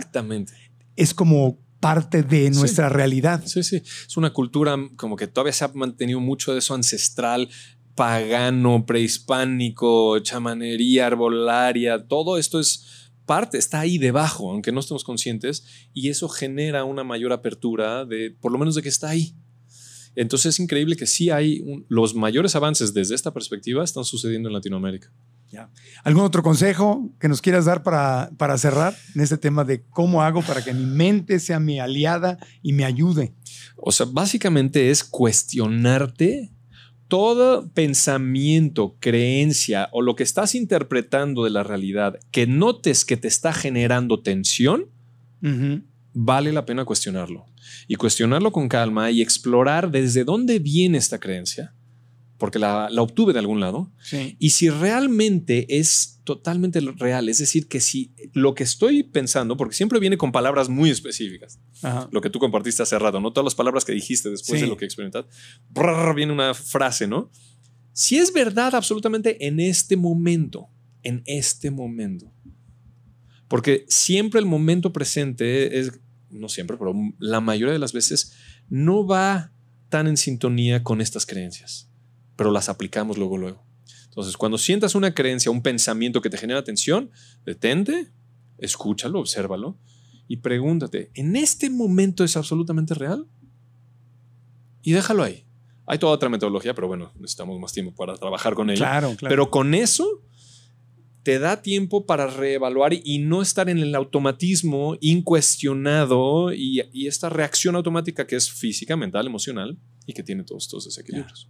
es como parte de nuestra realidad. Sí, sí, es una cultura mm, como que todavía se ha mantenido mucho de eso ancestral, pagano, prehispánico, chamanería, arbolaria, todo esto es parte, está ahí debajo, aunque no estemos conscientes, y eso genera una mayor apertura de, por lo menos de que está ahí. Entonces es increíble que sí hay los mayores avances desde esta perspectiva están sucediendo en Latinoamérica. Ya. ¿Algún otro consejo que nos quieras dar para, para cerrar en este tema de cómo hago para que mi mente sea mi aliada y me ayude? O sea, básicamente es cuestionarte todo pensamiento, creencia o lo que estás interpretando de la realidad que notes que te está generando tensión, vale la pena cuestionarlo. Y cuestionarlo con calma y explorar desde dónde viene esta creencia porque la, obtuve de algún lado. Y si realmente es totalmente real, es decir, que si lo que estoy pensando, porque siempre viene con palabras muy específicas, lo que tú compartiste hace rato, ¿no? Todas las palabras que dijiste después de lo que experimentaste, viene una frase, ¿no? Si es verdad absolutamente en este momento, en este momento. Porque siempre el momento presente es, no siempre, pero la mayoría de las veces no va tan en sintonía con estas creencias pero las aplicamos luego, luego. Entonces, cuando sientas una creencia, un pensamiento que te genera tensión, detente, escúchalo, obsérvalo y pregúntate, ¿en este momento es absolutamente real? Y déjalo ahí. Hay toda otra metodología, pero bueno, necesitamos más tiempo para trabajar con ella. Claro, claro. Pero con eso te da tiempo para reevaluar y no estar en el automatismo incuestionado y, esta reacción automática que es física, mental, emocional y que tiene todos estos desequilibrios.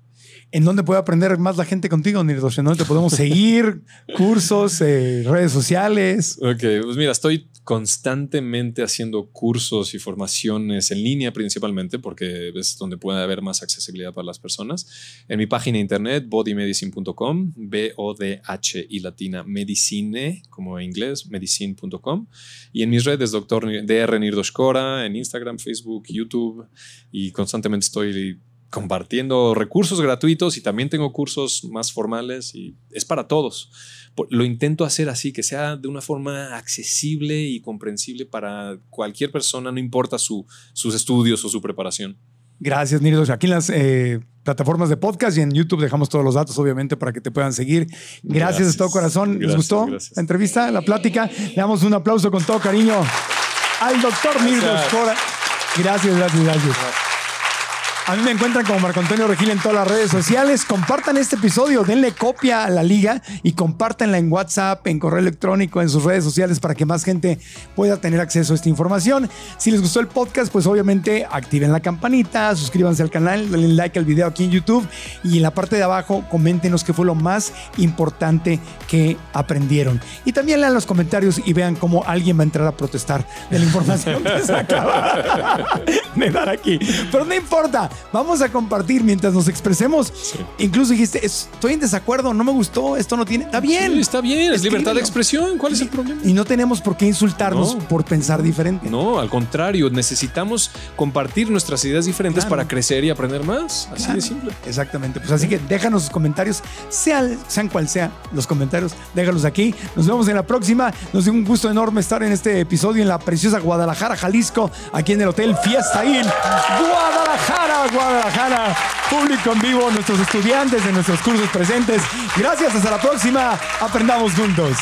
¿En dónde puede aprender más la gente contigo, Nirdosh? ¿En dónde te podemos seguir? ¿Cursos? Eh, ¿Redes sociales? Ok, pues mira, estoy constantemente haciendo cursos y formaciones en línea principalmente porque es donde puede haber más accesibilidad para las personas. En mi página internet, bodymedicine.com, B-O-D-H y latina medicine, como en inglés, medicine.com. Y en mis redes, doctor DR Nirdosh Cora, en Instagram, Facebook, YouTube. Y constantemente estoy compartiendo recursos gratuitos y también tengo cursos más formales y es para todos. Lo intento hacer así, que sea de una forma accesible y comprensible para cualquier persona, no importa sus estudios o su preparación. Gracias, Nirdos. Aquí en las eh, plataformas de podcast y en YouTube dejamos todos los datos, obviamente, para que te puedan seguir. Gracias, de todo corazón. ¿Les gustó la entrevista, la plática? Le damos un aplauso con todo cariño al doctor Nirdos gracias, gracias. gracias. A mí me encuentran como Marco Antonio Regil en todas las redes sociales. Compartan este episodio, denle copia a la liga y compártanla en WhatsApp, en correo electrónico, en sus redes sociales para que más gente pueda tener acceso a esta información. Si les gustó el podcast, pues obviamente activen la campanita, suscríbanse al canal, denle like al video aquí en YouTube y en la parte de abajo coméntenos qué fue lo más importante que aprendieron. Y también lean los comentarios y vean cómo alguien va a entrar a protestar de la información que se acaba de dar aquí. Pero no importa vamos a compartir mientras nos expresemos. Incluso dijiste, estoy en desacuerdo, no me gustó, esto no tiene. Está bien. está bien, es libertad de expresión. ¿Cuál es el problema? Y no tenemos por qué insultarnos por pensar diferente. No, al contrario, necesitamos compartir nuestras ideas diferentes para crecer y aprender más. Así de simple. Exactamente. Pues así que déjanos sus comentarios, sean, sean cual sean los comentarios, déjalos aquí. Nos vemos en la próxima. Nos dio un gusto enorme estar en este episodio en la preciosa Guadalajara, Jalisco, aquí en el Hotel Fiesta Inn, Guadalajara. Guadalajara, público en vivo, nuestros estudiantes de nuestros cursos presentes. Gracias, hasta la próxima. Aprendamos juntos.